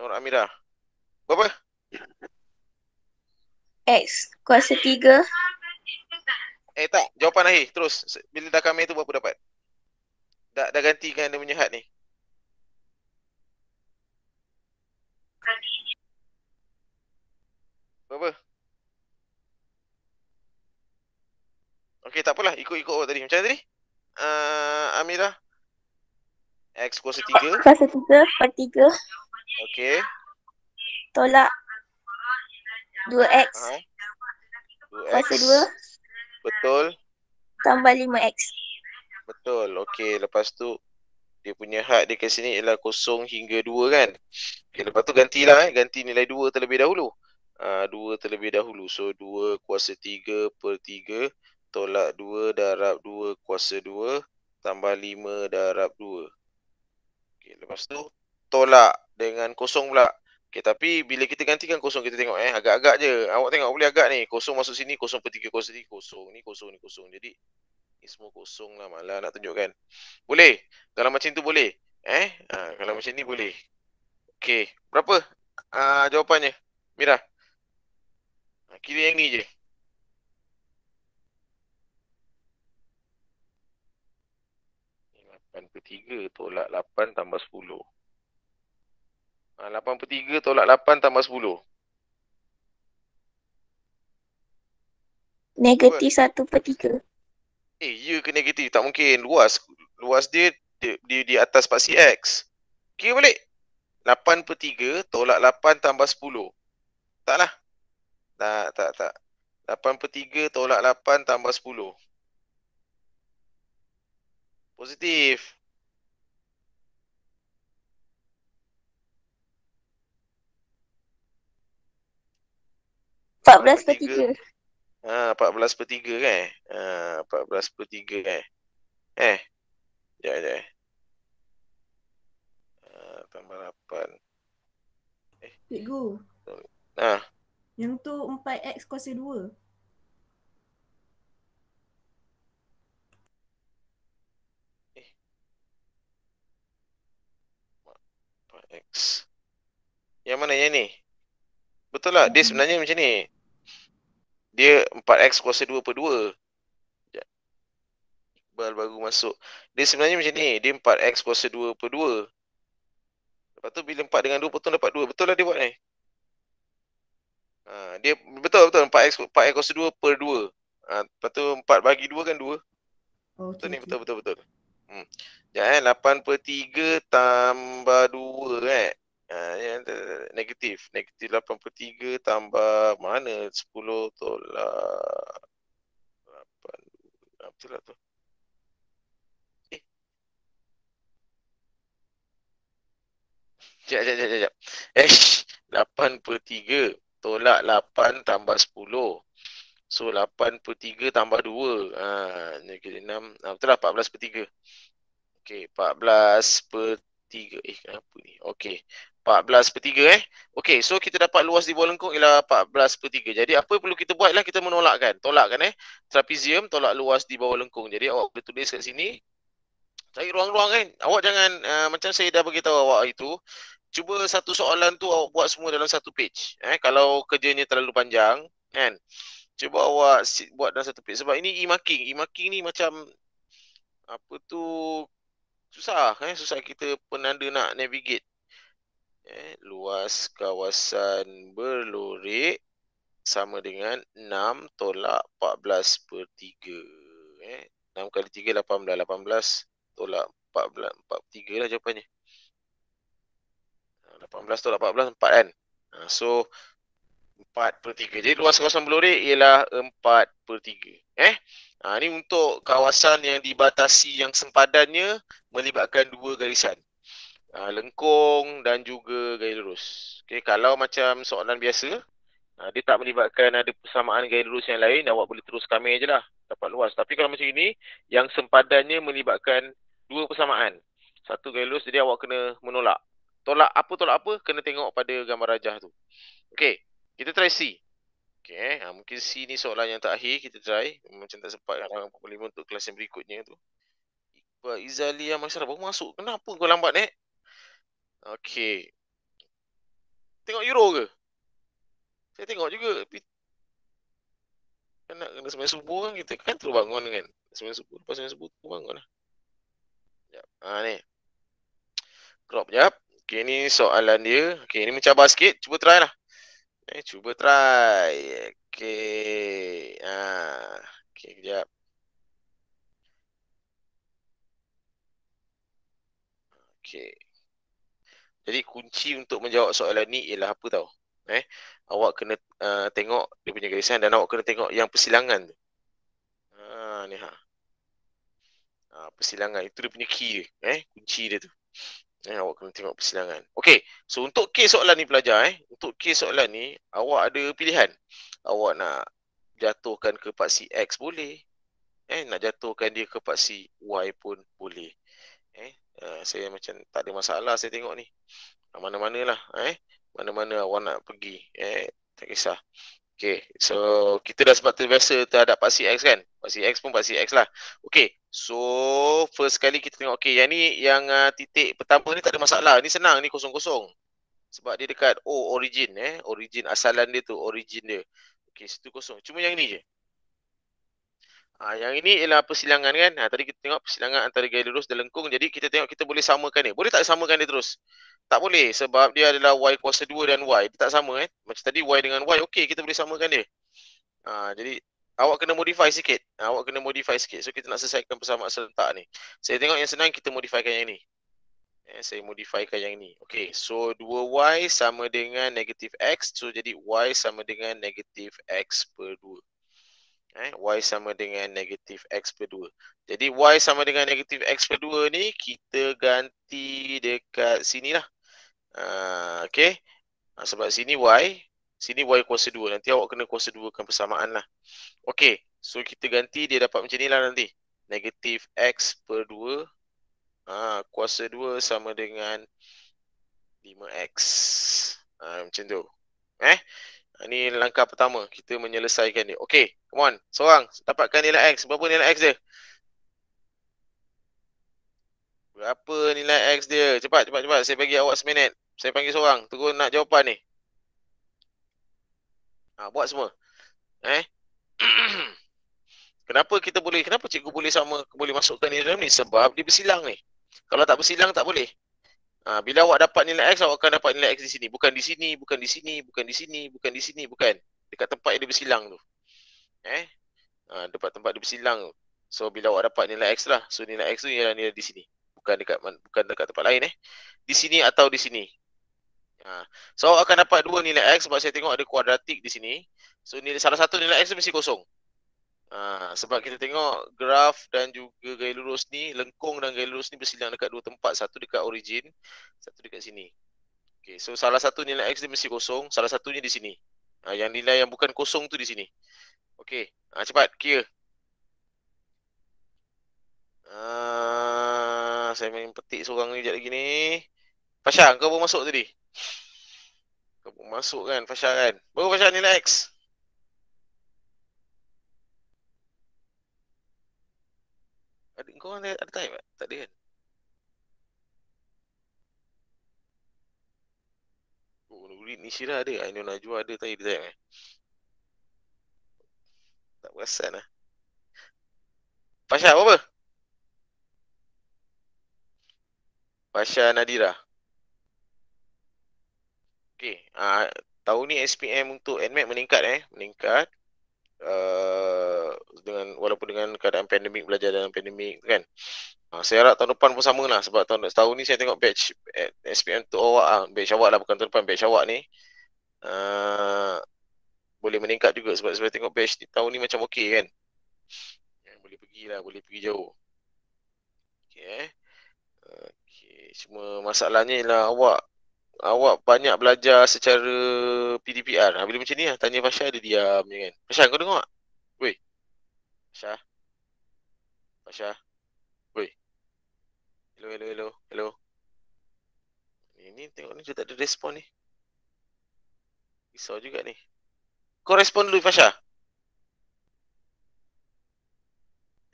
Nur Amira Berapa? X, kuasa tiga Eh tak, jawapan akhir terus Bila dah kami tu berapa dapat? Dah, dah gantikan dia punya had ni Apa? Okey, tak apalah. Ikut-ikut awak tadi. Macam mana tadi? Uh, Amira? X kuasa 3. Kuasa 3, per tiga, Okey. Tolak 2X. Ha? 2X. Kuasa dua. Betul. Tambah lima x Betul. Okey, lepas tu dia punya hak dia kat sini ialah kosong hingga dua kan. Okay, lepas tu gantilah eh. Ganti nilai dua terlebih dahulu. Ah, dua terlebih dahulu. So dua kuasa tiga per tiga tolak dua darab dua kuasa dua tambah lima darab dua. Okay, lepas tu tolak dengan kosong pula. Okay, tapi bila kita gantikan kosong kita tengok eh agak-agak je. Awak tengok boleh agak ni. Kosong masuk sini kosong per 3 kuasa 3 kosong. Ni kosong ni kosong. Jadi ni semua kosong lah malah nak tunjukkan. Boleh? Kalau macam tu boleh? Eh? Ha, kalau macam ni boleh. Okay. Berapa? Uh, jawapannya. Mira. Mira. Aquí de Guille. Lapan per tiga tolak lapan tambah sepuluh. Ah, lapan per tiga tolak lapan tambah sepuluh. Negatif satu per tiga. Eh, ya ke negatif? Tak mungkin. Luas. Luas dia di, di atas paksi X. Kira balik. 8 per tiga tolak 8 tambah 10. Taklah. Tak, tak, tak. 8 per 3 tolak 8 tambah 10. Positif. Empat belas per tiga. Haa, empat belas per tiga kan? Haa, empat belas per tiga kan? Eh, sekejap, sekejap. Eh. Haa, tambah lapan. Eh. Cikgu. Haa. Yang tu 4x kuasa 2 Eh 4x Yang mana yang ni? Betul lah, hmm. dia sebenarnya macam ni Dia 4x kuasa 2 per 2 Bal baru masuk Dia sebenarnya macam ni Dia 4x kuasa 2 per 2 Lepas tu bila 4 dengan 2 potong dapat 2 Betul lah dia buat ni eh? Ha, dia betul betul 4x 4 kos 2 per 2. Ah ha, tu 4 bagi 2 kan 2. Oh, betul okay. ni betul betul betul. Hmm. Jangan eh, 8 per 3 tambah 2 eh. ha, ya, negatif. Negatif 8 per 3 tambah mana 10 tolak 8 tu lah tu. Eh. Sekejap, sekejap, sekejap. Eh, 8 [LAUGHS] per 3 tolak 8 tambah 10 So 8 per 3 tambah 2 ha, Ni kira 6 ha, ah, Betul lah 14 per 3 Okay 14 per 3 Eh apa ni Okay 14 per 3 eh Okay so kita dapat luas di bawah lengkung Ialah 14 per 3 Jadi apa yang perlu kita buat lah Kita menolakkan Tolakkan eh Trapezium tolak luas di bawah lengkung Jadi awak boleh tulis kat sini Cari ruang-ruang kan Awak jangan uh, Macam saya dah beritahu awak itu cuba satu soalan tu awak buat semua dalam satu page eh kalau kerjanya terlalu panjang kan cuba awak buat dalam satu page sebab ini e-marking e-marking ni macam apa tu susah eh susah kita penanda nak navigate eh luas kawasan berlorek sama dengan 6 tolak 14 per 3 eh 6 kali 3 18 18 tolak 14 43 lah jawapannya 18 tu 18 empat kan. Ha, so 4 per 3. Jadi luas kawasan Blore ialah 4 per 3. Eh? Ha, ini untuk kawasan yang dibatasi yang sempadannya melibatkan dua garisan. Ha, lengkung dan juga garis lurus. Okay, kalau macam soalan biasa, ha, dia tak melibatkan ada persamaan garis lurus yang lain, awak boleh terus kami je lah. Dapat luas. Tapi kalau macam ini, yang sempadannya melibatkan dua persamaan. Satu garis lurus, jadi awak kena menolak tolak apa tolak apa kena tengok pada gambar rajah tu. Okey, kita try C. Okey, ha, mungkin C ni soalan yang tak terakhir kita try. Macam tak sempat kan orang pukul 5 untuk kelas yang berikutnya tu. Iqbal Izalia Masyarakat baru masuk. Kenapa kau lambat ni? Okey. Tengok euro ke? Saya tengok juga. Kan nak kena semain subuh kan kita. Kan terus bangun kan? Semain subuh. Lepas semain subuh tu bangun lah. Sekejap. Ha, ni. Crop sekejap. Okay, ni soalan dia. Okay, ni mencabar sikit. Cuba try lah. Eh, cuba try. Okay. Ha. Ah, okay, kejap. Okay. Jadi, kunci untuk menjawab soalan ni ialah apa tau? Eh, awak kena uh, tengok dia punya garisan dan awak kena tengok yang persilangan tu. Ha, ah, ni ha. ha. persilangan. Itu dia punya key dia. Eh, kunci dia tu. Eh, awak kena tengok persidangan. Okey, so untuk kes soalan ni pelajar eh, untuk kes soalan ni awak ada pilihan. Awak nak jatuhkan ke paksi X boleh. Eh, nak jatuhkan dia ke paksi Y pun boleh. Eh, uh, saya macam tak ada masalah saya tengok ni. mana mana lah. eh, mana-mana awak nak pergi eh, tak kisah. Okey, so kita dah sebab terbiasa terhadap paksi X kan? Paksi X pun paksi X lah. Okey, So first kali kita tengok okay yang ni yang uh, titik pertama ni tak ada masalah. Ni senang ni kosong-kosong. Sebab dia dekat O oh, origin eh. Origin asalan dia tu origin dia. Okay situ kosong. Cuma yang ni je. Ha, yang ini ialah persilangan kan. Ha, tadi kita tengok persilangan antara gaya lurus dan lengkung. Jadi kita tengok kita boleh samakan ni. Boleh tak samakan dia terus? Tak boleh sebab dia adalah Y kuasa 2 dan Y. Dia tak sama eh. Macam tadi Y dengan Y okey kita boleh samakan dia. Ha, jadi awak kena modify sikit. Awak kena modify sikit. So kita nak selesaikan bersama serentak ni. Saya tengok yang senang kita modifikan yang ni. Eh, saya modifikan yang ni. Okay. So 2y sama dengan negatif x. So jadi y sama dengan negatif x per 2. Eh, y sama dengan negatif x per 2. Jadi y sama dengan negatif x per 2 ni kita ganti dekat sini lah. Uh, ah, okay. Ah, sebab sini y Sini Y kuasa 2. Nanti awak kena kuasa 2 kan persamaan lah. Okay. So kita ganti dia dapat macam ni lah nanti. Negatif X per 2. Ha, kuasa 2 sama dengan 5X. Ha, macam tu. Eh? ini ha, langkah pertama. Kita menyelesaikan dia. Okay. Come on. Seorang. Dapatkan nilai X. Berapa nilai X dia? Berapa nilai X dia? Cepat, cepat, cepat. Saya bagi awak seminit. Saya panggil seorang. Tunggu nak jawapan ni. Ha, buat semua. Eh? [CLEARS THROAT] kenapa kita boleh, kenapa cikgu boleh sama, boleh masukkan nilai dalam ni? Sebab dia bersilang ni. Kalau tak bersilang, tak boleh. Ha, bila awak dapat nilai X, awak akan dapat nilai X di sini. Bukan di sini, bukan di sini, bukan di sini, bukan di sini, bukan. Dekat tempat yang dia bersilang tu. Eh? Ha, dekat tempat dia bersilang tu. So, bila awak dapat nilai X lah. So, nilai X tu ialah nilai di sini. Bukan dekat, bukan dekat tempat lain eh. Di sini atau di sini. Ha. So awak akan dapat dua nilai X sebab saya tengok ada kuadratik di sini. So nilai, salah satu nilai X tu mesti kosong. Ha, sebab kita tengok graf dan juga gaya lurus ni, lengkung dan gaya lurus ni bersilang dekat dua tempat. Satu dekat origin, satu dekat sini. Okay, so salah satu nilai X ni mesti kosong, salah satunya di sini. Ha, yang nilai yang bukan kosong tu di sini. Okay, ha, cepat, kira. Ha, saya main petik seorang ni sekejap lagi ni. Pasha, kau baru masuk tadi? Kau pun masuk kan Fasha kan Baru Fasha ni next. Adik kau ada, ada time tak? Tak ada kan? Oh, Nurid ni Syirah ada Ainul Najwa ada time dia time eh? Tak perasan lah Fasha apa-apa? Fasha Nadira Okey, eh, uh, ah, tahun ni SPM untuk NMAT meningkat eh, meningkat. Uh, dengan walaupun dengan keadaan pandemik belajar dalam pandemik kan. Uh, saya harap tahun depan pun samalah sebab tahun tahun ni saya tengok batch eh, SPM untuk awak ah, batch awak lah bukan tahun depan batch awak ni. Uh, boleh meningkat juga sebab saya tengok batch di tahun ni macam okey kan. Boleh lah boleh pergi jauh. Okey eh. Uh, Cuma masalahnya ialah awak awak banyak belajar secara PDPR. Ha, bila macam ni lah. Tanya Fasha dia diam je ya kan. Fasha kau dengar? Wey. Fasha. Fasha. Wey. Hello, hello, hello. Hello. Ini ni tengok ni dia tak ada respon ni. Risau juga ni. Kau respon dulu Fasha.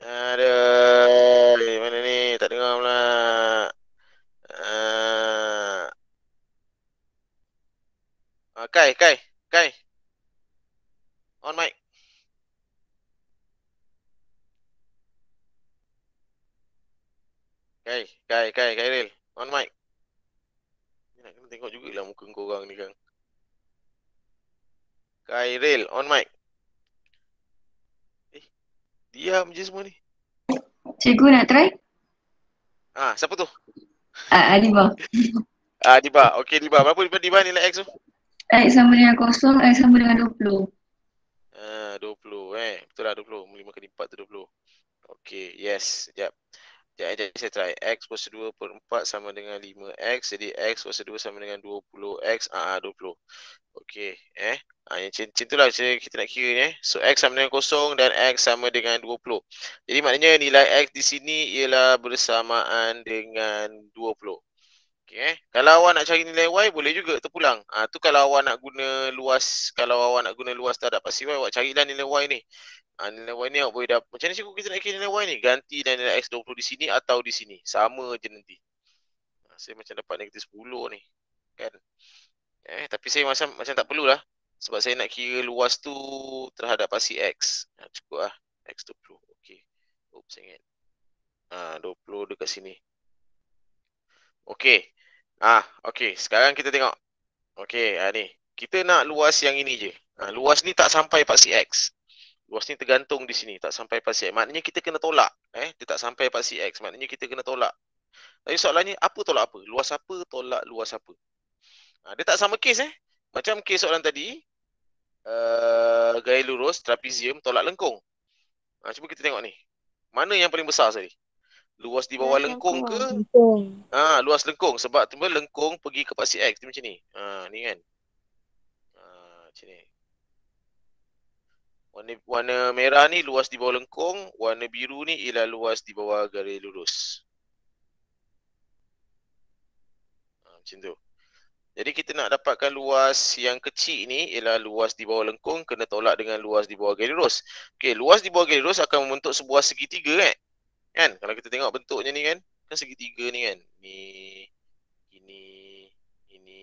Ada. Kai, Kai, Kai. On mic. Kai, Kai, Kai, Kai Ril. On mic. Ni nak kena tengok jugalah muka kau orang ni kan. Kai Ril, on mic. Eh, diam je semua ni. Cikgu nak try? Ah, siapa tu? Ah, Adiba. ah, Adiba. Okey, Adiba. Berapa Adiba nilai X tu? X sama dengan kosong, X sama dengan dua 20. Ah, dua puluh, eh. Betul lah puluh, lima kali 4 tu 20. Okay. Yes. Sekejap. Sekejap. Sekejap. Eh, saya try. X kuasa dua per empat sama dengan lima x Jadi X kuasa dua sama dengan dua puluh x Ah, ah dua puluh. Okay. Eh. Ah, uh, yang macam tu lah kita nak kira ni eh. So X sama dengan kosong dan X sama dengan dua puluh. Jadi maknanya nilai X di sini ialah bersamaan dengan dua puluh. Okay, eh. Kalau awak nak cari nilai Y, boleh juga terpulang. Ah, ha, tu kalau awak nak guna luas, kalau awak nak guna luas terhadap dapat CY, awak carilah nilai Y ni. Ha, nilai Y ni awak boleh dapat. Macam ni cikgu kita nak kira nilai Y ni? Ganti dan nilai X20 di sini atau di sini. Sama je nanti. Ha, saya macam dapat negatif 10 ni. Kan? Eh, tapi saya macam macam tak perlulah. Sebab saya nak kira luas tu terhadap pasi X. Ha, cukup lah. X20. Okay. Oops, saya ingat. Ha, 20 dekat sini. Okay. Ah, okey. Sekarang kita tengok. Okey, ah, ni. Kita nak luas yang ini je. Ah, luas ni tak sampai paksi X. Luas ni tergantung di sini. Tak sampai paksi X. Maknanya kita kena tolak. Eh, dia tak sampai paksi X. Maknanya kita kena tolak. Tapi soalannya, apa tolak apa? Luas apa, tolak luas apa? Ah, dia tak sama kes eh. Macam kes soalan tadi. Uh, eh, gaya lurus, trapezium, tolak lengkung. Ah, cuba kita tengok ni. Mana yang paling besar tadi? luas di bawah ah, lengkung ke? Ah, luas lengkung sebab tiba lengkung pergi ke paksi X macam ni. Ha, ni kan. Ha, macam ni. Warna, warna merah ni luas di bawah lengkung, warna biru ni ialah luas di bawah garis lurus. Ha, macam tu. Jadi kita nak dapatkan luas yang kecil ni ialah luas di bawah lengkung kena tolak dengan luas di bawah garis lurus. Okey, luas di bawah garis lurus akan membentuk sebuah segitiga kan? Kan? Kalau kita tengok bentuknya ni kan, kan segitiga ni kan. Ni ini ini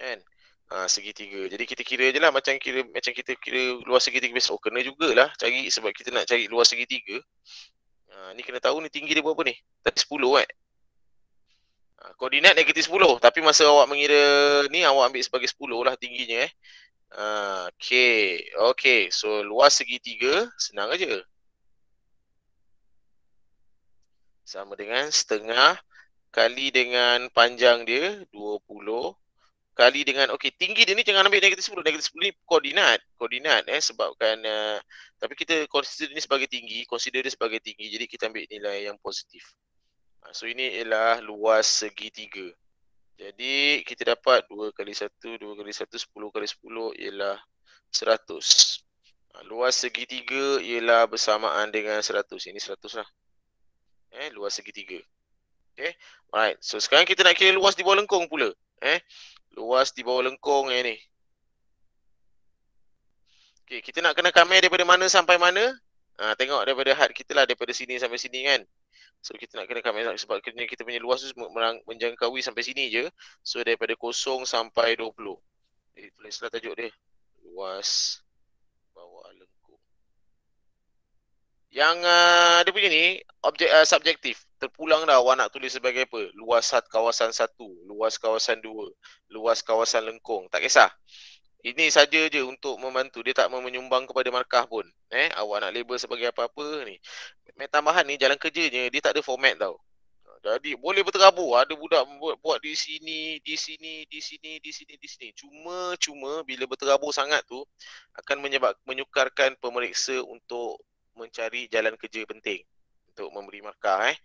kan. Ha, segitiga. Jadi kita kira je lah macam kira macam kita kira luas segitiga biasa. Oh kena jugalah cari sebab kita nak cari luas segitiga. Ha, ni kena tahu ni tinggi dia berapa ni? Tadi 10 kan? Ha, koordinat negatif 10. Tapi masa awak mengira ni awak ambil sebagai 10 lah tingginya eh. Ha, okay. Okay. So luas segitiga senang aja. sama dengan setengah kali dengan panjang dia 20 kali dengan okey tinggi dia ni jangan ambil negatif 10 negatif 10 ni koordinat koordinat eh sebabkan uh, tapi kita consider ni sebagai tinggi consider dia sebagai tinggi jadi kita ambil nilai yang positif ah, so ini ialah luas segi tiga jadi kita dapat 2 kali 1 2 kali 1 10 kali 10 ialah 100 ah, luas segi tiga ialah bersamaan dengan 100 ini 100 lah eh luas segitiga okay, eh, alright so sekarang kita nak kira luas di bawah lengkung pula eh luas di bawah lengkung eh ni okey kita nak kena kamera daripada mana sampai mana ha, tengok daripada had kita lah daripada sini sampai sini kan so kita nak kena kamera sebab kena kita punya luas tu menjangkaui sampai sini je so daripada kosong sampai 20 eh tulislah tajuk dia luas Yang uh, dia punya ni objek uh, subjektif. Terpulang dah awak nak tulis sebagai apa. Luas sat kawasan satu, luas kawasan dua, luas kawasan lengkung. Tak kisah. Ini saja je untuk membantu. Dia tak menyumbang kepada markah pun. Eh, awak nak label sebagai apa-apa ni. Met tambahan ni jalan kerjanya dia tak ada format tau. Jadi boleh berterabur. Ada budak buat, buat di sini, di sini, di sini, di sini, di sini. Cuma, cuma bila berterabur sangat tu akan menyebab menyukarkan pemeriksa untuk mencari jalan kerja penting untuk memberi markah eh.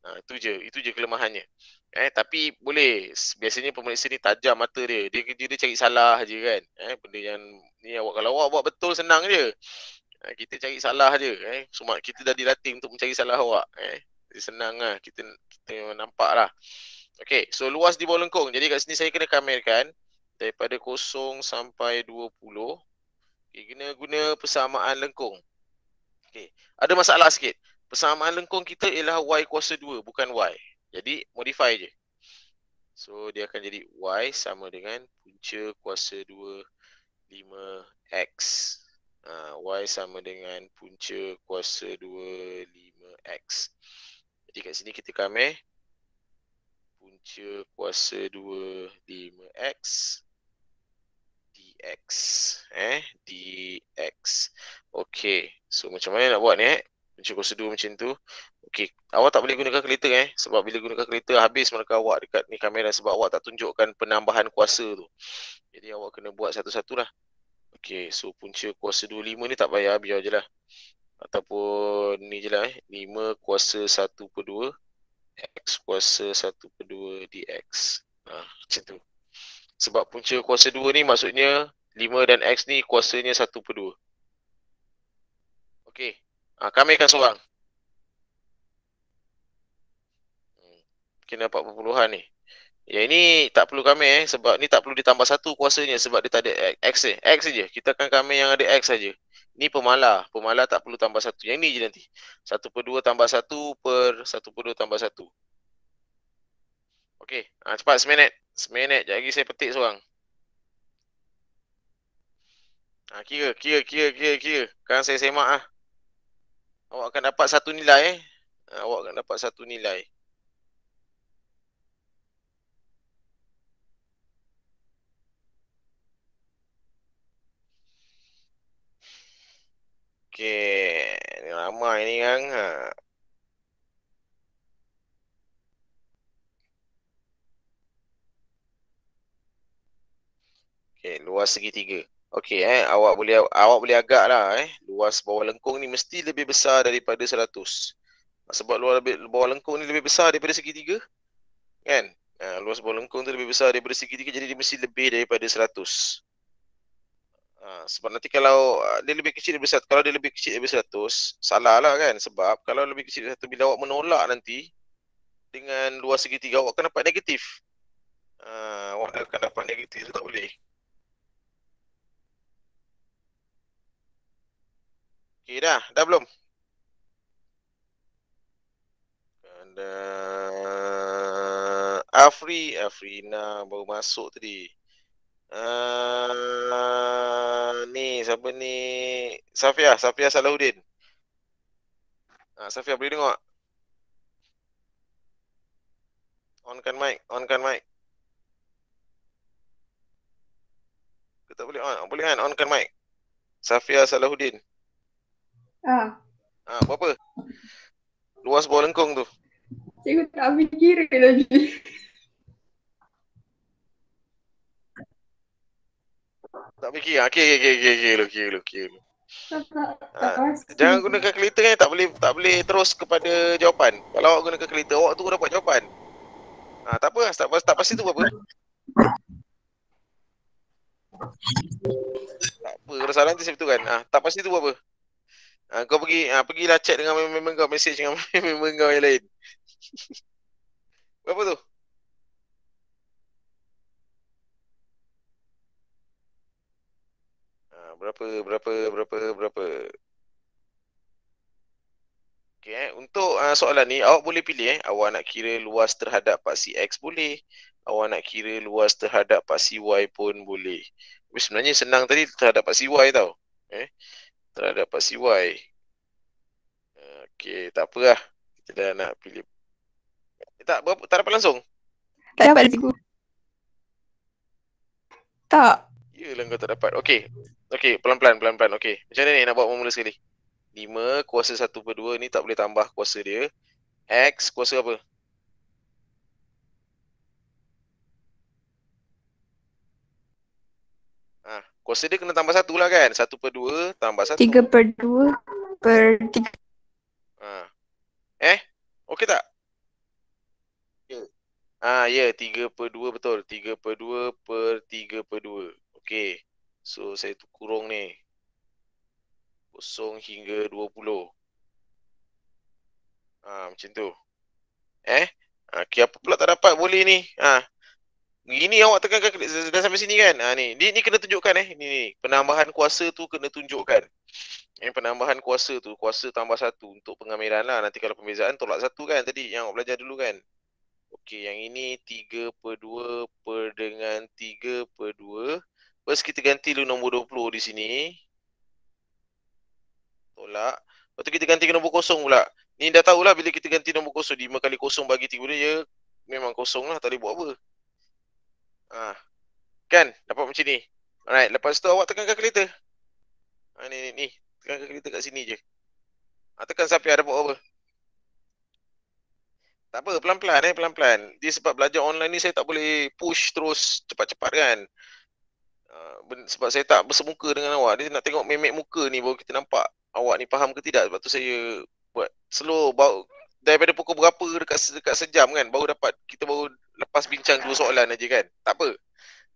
Ha, itu je, itu je kelemahannya. Eh tapi boleh biasanya pemeriksa ni tajam mata dia. Dia kerja dia cari salah aje kan. Eh benda yang ni awak kalau awak buat betul senang je. Eh, kita cari salah aje eh. Semua kita dah dilatih untuk mencari salah awak eh. Dia senang lah. Kita, kita memang nampak lah. Okay. So, luas di bawah lengkung. Jadi, kat sini saya kena kamerkan daripada kosong sampai dua puluh. Okay. Kena guna persamaan lengkung. Okey. Ada masalah sikit. Persamaan lengkung kita ialah y kuasa 2 bukan y. Jadi modify je. So dia akan jadi y sama dengan punca kuasa 2 5x. Uh, y sama dengan punca kuasa 2 5x. Jadi kat sini kita kami punca kuasa 2 5x dx eh dx okey So macam mana nak buat ni eh? Macam prosedur macam tu. Okey, awak tak boleh guna kereta eh. Sebab bila guna kereta habis mereka awak dekat ni kamera sebab awak tak tunjukkan penambahan kuasa tu. Jadi awak kena buat satu-satulah. Okey, so punca kuasa 25 ni tak payah biar je lah. Ataupun ni je lah eh. 5 kuasa 1 per 2. X kuasa 1 per 2 DX. Ha, macam tu. Sebab punca kuasa 2 ni maksudnya 5 dan X ni kuasanya 1 per 2. Okey. Ha, kami akan seorang. Hmm. Kena dapat perpuluhan ni. Ya ini tak perlu kami eh sebab ni tak perlu ditambah satu kuasanya sebab dia tak ada X ni. X saja. Kita akan kami yang ada X saja. Ni pemalah. Pemalah tak perlu tambah satu. Yang ni je nanti. 1 per 2 tambah 1 per 1 per 2 tambah 1. Okey. Ha, cepat seminit. Seminit. Sekejap lagi saya petik seorang. Ha, kira, kira, kira, kira, kira. Sekarang saya semak lah. Awak akan dapat satu nilai eh. Awak akan dapat satu nilai. Okey, ni ramai ni kan. Ha. Okey, luas segitiga. Okey eh awak boleh awak boleh agak lah eh luas bawah lengkung ni mesti lebih besar daripada 100. Sebab luas bawah lengkung ni lebih besar daripada segitiga. Kan? Uh, luas bawah lengkung tu lebih besar daripada segitiga jadi dia mesti lebih daripada 100. Ah uh, sebab nanti kalau uh, dia lebih kecil daripada 100, kalau dia lebih kecil daripada 100, salah lah kan sebab kalau lebih kecil daripada 100 bila awak menolak nanti dengan luas segitiga awak akan dapat negatif. uh, awak akan dapat negatif tak boleh. Okey dah, dah belum? Ada Afri, Afrina baru masuk tadi. Uh, ni siapa ni? Safia, Safia Salahuddin. uh, Safia boleh dengar? Onkan mic, onkan mic. Kita boleh on, boleh kan onkan mic. Safia Salahuddin. Ha. Ah. Ah, ha, berapa? Luas bola lengkung tu. Cikgu tak fikir lagi. [LAUGHS] Tak fikir. Ah, okey okey okey okey okey okey okey. ha, jangan gunakan kalkulator kan tak boleh tak boleh terus kepada jawapan. Kalau awak gunakan kalkulator awak tu dapat jawapan. Ha, tak apa, tak, tak pasti tu apa. Tak apa, kalau salah nanti saya betulkan. Ha, tak pasti tu apa. Ha, kau pergi ha, pergilah chat dengan member-member kau, message dengan member-member [LAUGHS] kau yang lain. Berapa tu? Ha, berapa, berapa, berapa, berapa? Okay, eh. untuk uh, soalan ni awak boleh pilih eh. Awak nak kira luas terhadap paksi X boleh Awak nak kira luas terhadap paksi Y pun boleh Tapi sebenarnya senang tadi terhadap paksi Y tau eh terhadap dapat CY. Okey, tak apalah. Kita dah nak pilih. Eh, tak, berapa, tak dapat langsung? Tak dapat cikgu. Tak. Yalah kau tak dapat. Okey. Okey, pelan-pelan, pelan-pelan. Okey. Macam mana ni nak buat formula sekali? 5 kuasa 1 per 2 ni tak boleh tambah kuasa dia. X kuasa apa? Kuasa dia kena tambah satu lah kan? Satu per dua tambah satu. Tiga per dua per tiga. Ha. Eh? Okey tak? Ya. Ah ya, tiga per dua betul. tiga per dua per tiga per dua. Okey. So, saya tu kurung ni. Kosong hingga 20. Ah ha, macam tu. Eh? Ah, apa pula tak dapat boleh ni? Ah. Ha. Ini awak tekankan dah sampai sini kan? Ha, ni. Ni, ni kena tunjukkan eh. Ni, ni. Penambahan kuasa tu kena tunjukkan. Eh, penambahan kuasa tu. Kuasa tambah satu untuk pengamiran lah. Nanti kalau pembezaan tolak satu kan tadi. Yang awak belajar dulu kan? Okey, yang ini 3 per 2 per dengan 3 per 2. First kita ganti dulu nombor 20 di sini. Tolak. Lepas tu kita ganti ke nombor kosong pula. Ni dah tahulah bila kita ganti nombor kosong. 5 kali kosong bagi 3 boleh ya. Memang kosong lah. Tak boleh buat apa. Ah. Kan? Dapat macam ni. Alright, lepas tu awak tekan kereta. Ah ni ni ni. Tekan kereta kat sini je. Ah tekan sampai ada buat apa. Tak apa, pelan-pelan eh, pelan-pelan. Dia sebab belajar online ni saya tak boleh push terus cepat-cepat kan. Uh, sebab saya tak bersemuka dengan awak. Dia nak tengok memek muka ni baru kita nampak awak ni faham ke tidak. Sebab tu saya buat slow. bawa daripada pukul berapa dekat, dekat sejam kan. Baru dapat, kita baru lepas bincang dua soalan aja kan. Tak apa.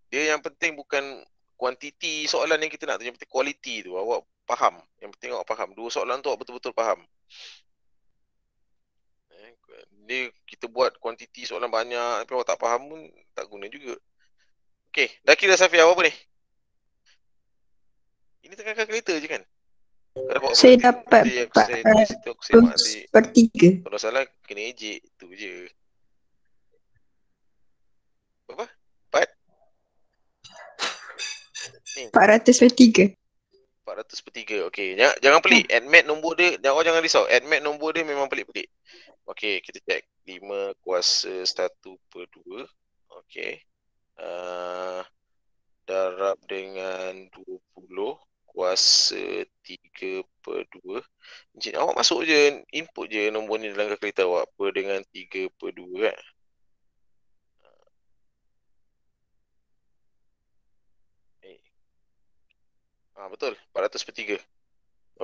Dia yang penting bukan kuantiti soalan yang kita nak tanya, penting kualiti tu. Awak faham. Yang penting awak faham. Dua soalan tu awak betul-betul faham. Ni eh, kita buat kuantiti soalan banyak tapi awak tak faham pun tak guna juga. Okey, dah kira Safi awak apa ni? Ini tengah kan kereta je kan? Saya dapat saya dapat saya, saya, saya, saya, saya, saya, 400 per 3 400 per 3 okey jangan, jangan pelik hmm. admit nombor dia jangan oh, jangan risau admit nombor dia memang pelik-pelik okey kita check 5 kuasa 1 per 2 okey uh, darab dengan 20 kuasa 3 per 2 Encik, awak masuk je input je nombor ni dalam kalkulator awak per dengan 3 per 2 eh? Kan? Ah betul, 400 per 3.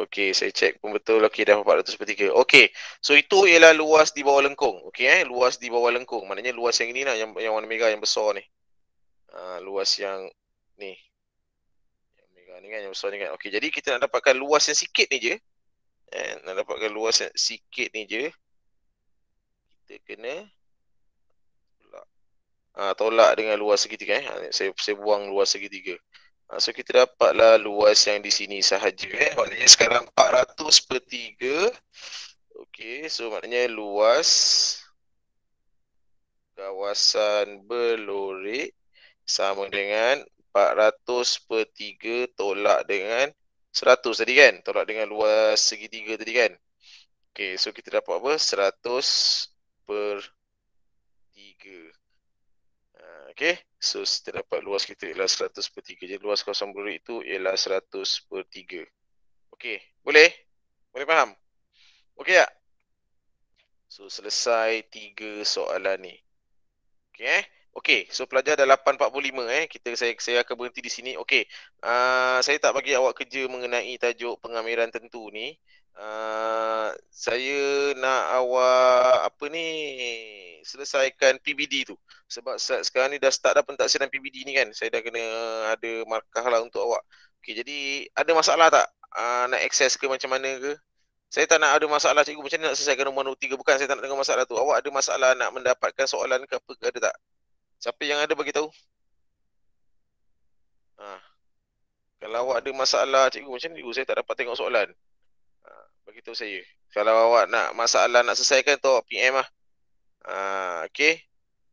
Okey, saya cek, pun betul. Okey, dah 400 per 3. Okey. So itu ialah luas di bawah lengkung. Okey eh, luas di bawah lengkung. Maknanya luas yang ni lah yang yang warna merah yang besar ni. Ah luas yang ni. Yang merah ni kan yang besar ni kan. Okey, jadi kita nak dapatkan luas yang sikit ni je. Eh, nak dapatkan luas yang sikit ni je. Kita kena tolak. Ah tolak dengan luas segitiga eh. Saya saya buang luas segitiga. Ah, so kita dapatlah luas yang di sini sahaja eh. Maknanya sekarang 400 per 3. Okey, so maknanya luas kawasan belorik sama dengan 400 per 3 tolak dengan 100 tadi kan? Tolak dengan luas segitiga tadi kan? Okey, so kita dapat apa? 100 per 3. Ah, okey. So kita dapat luas kita ialah 100 per 3 Jadi luas kawasan blurik itu ialah 100 per 3 Okey, boleh? Boleh faham? Okey tak? So selesai 3 soalan ni Okey eh? Okey, so pelajar dah 8.45 eh. Kita saya saya akan berhenti di sini. Okey. Uh, saya tak bagi awak kerja mengenai tajuk pengamiran tentu ni. Ah, saya nak awak apa ni selesaikan PBD tu sebab sekarang ni dah start dah pentaksiran PBD ni kan saya dah kena ada markah lah untuk awak okey jadi ada masalah tak uh, nak access ke macam mana ke saya tak nak ada masalah cikgu macam mana nak selesaikan nombor nombor tiga bukan saya tak nak dengar masalah tu awak ada masalah nak mendapatkan soalan ke apa ke ada tak siapa yang ada bagi tahu ha. kalau awak ada masalah cikgu macam ni saya tak dapat tengok soalan bagi tahu saya. Kalau awak nak masalah nak selesaikan tu awak PM lah. ah, Uh, okay.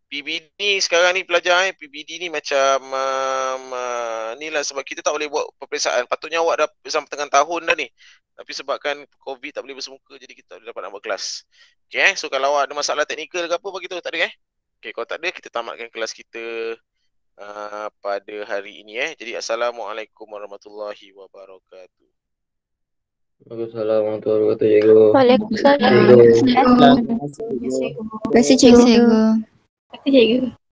PBD ni sekarang ni pelajar eh. PBD ni macam um, uh, ni lah sebab kita tak boleh buat peperiksaan. Patutnya awak dah sampai tengah tahun dah ni. Tapi sebabkan COVID tak boleh bersemuka jadi kita tak boleh dapat nak buat kelas. Okay eh. So kalau awak ada masalah teknikal ke apa bagi tahu tak ada eh. Okay kalau tak ada kita tamatkan kelas kita uh, pada hari ini eh. Jadi Assalamualaikum Warahmatullahi Wabarakatuh. Waalaikumsalam warahmatullahi wabarakatuh. Waalaikumsalam. Terima kasih. Terima kasih. Terima kasih. Terima kasih. Terima kasih.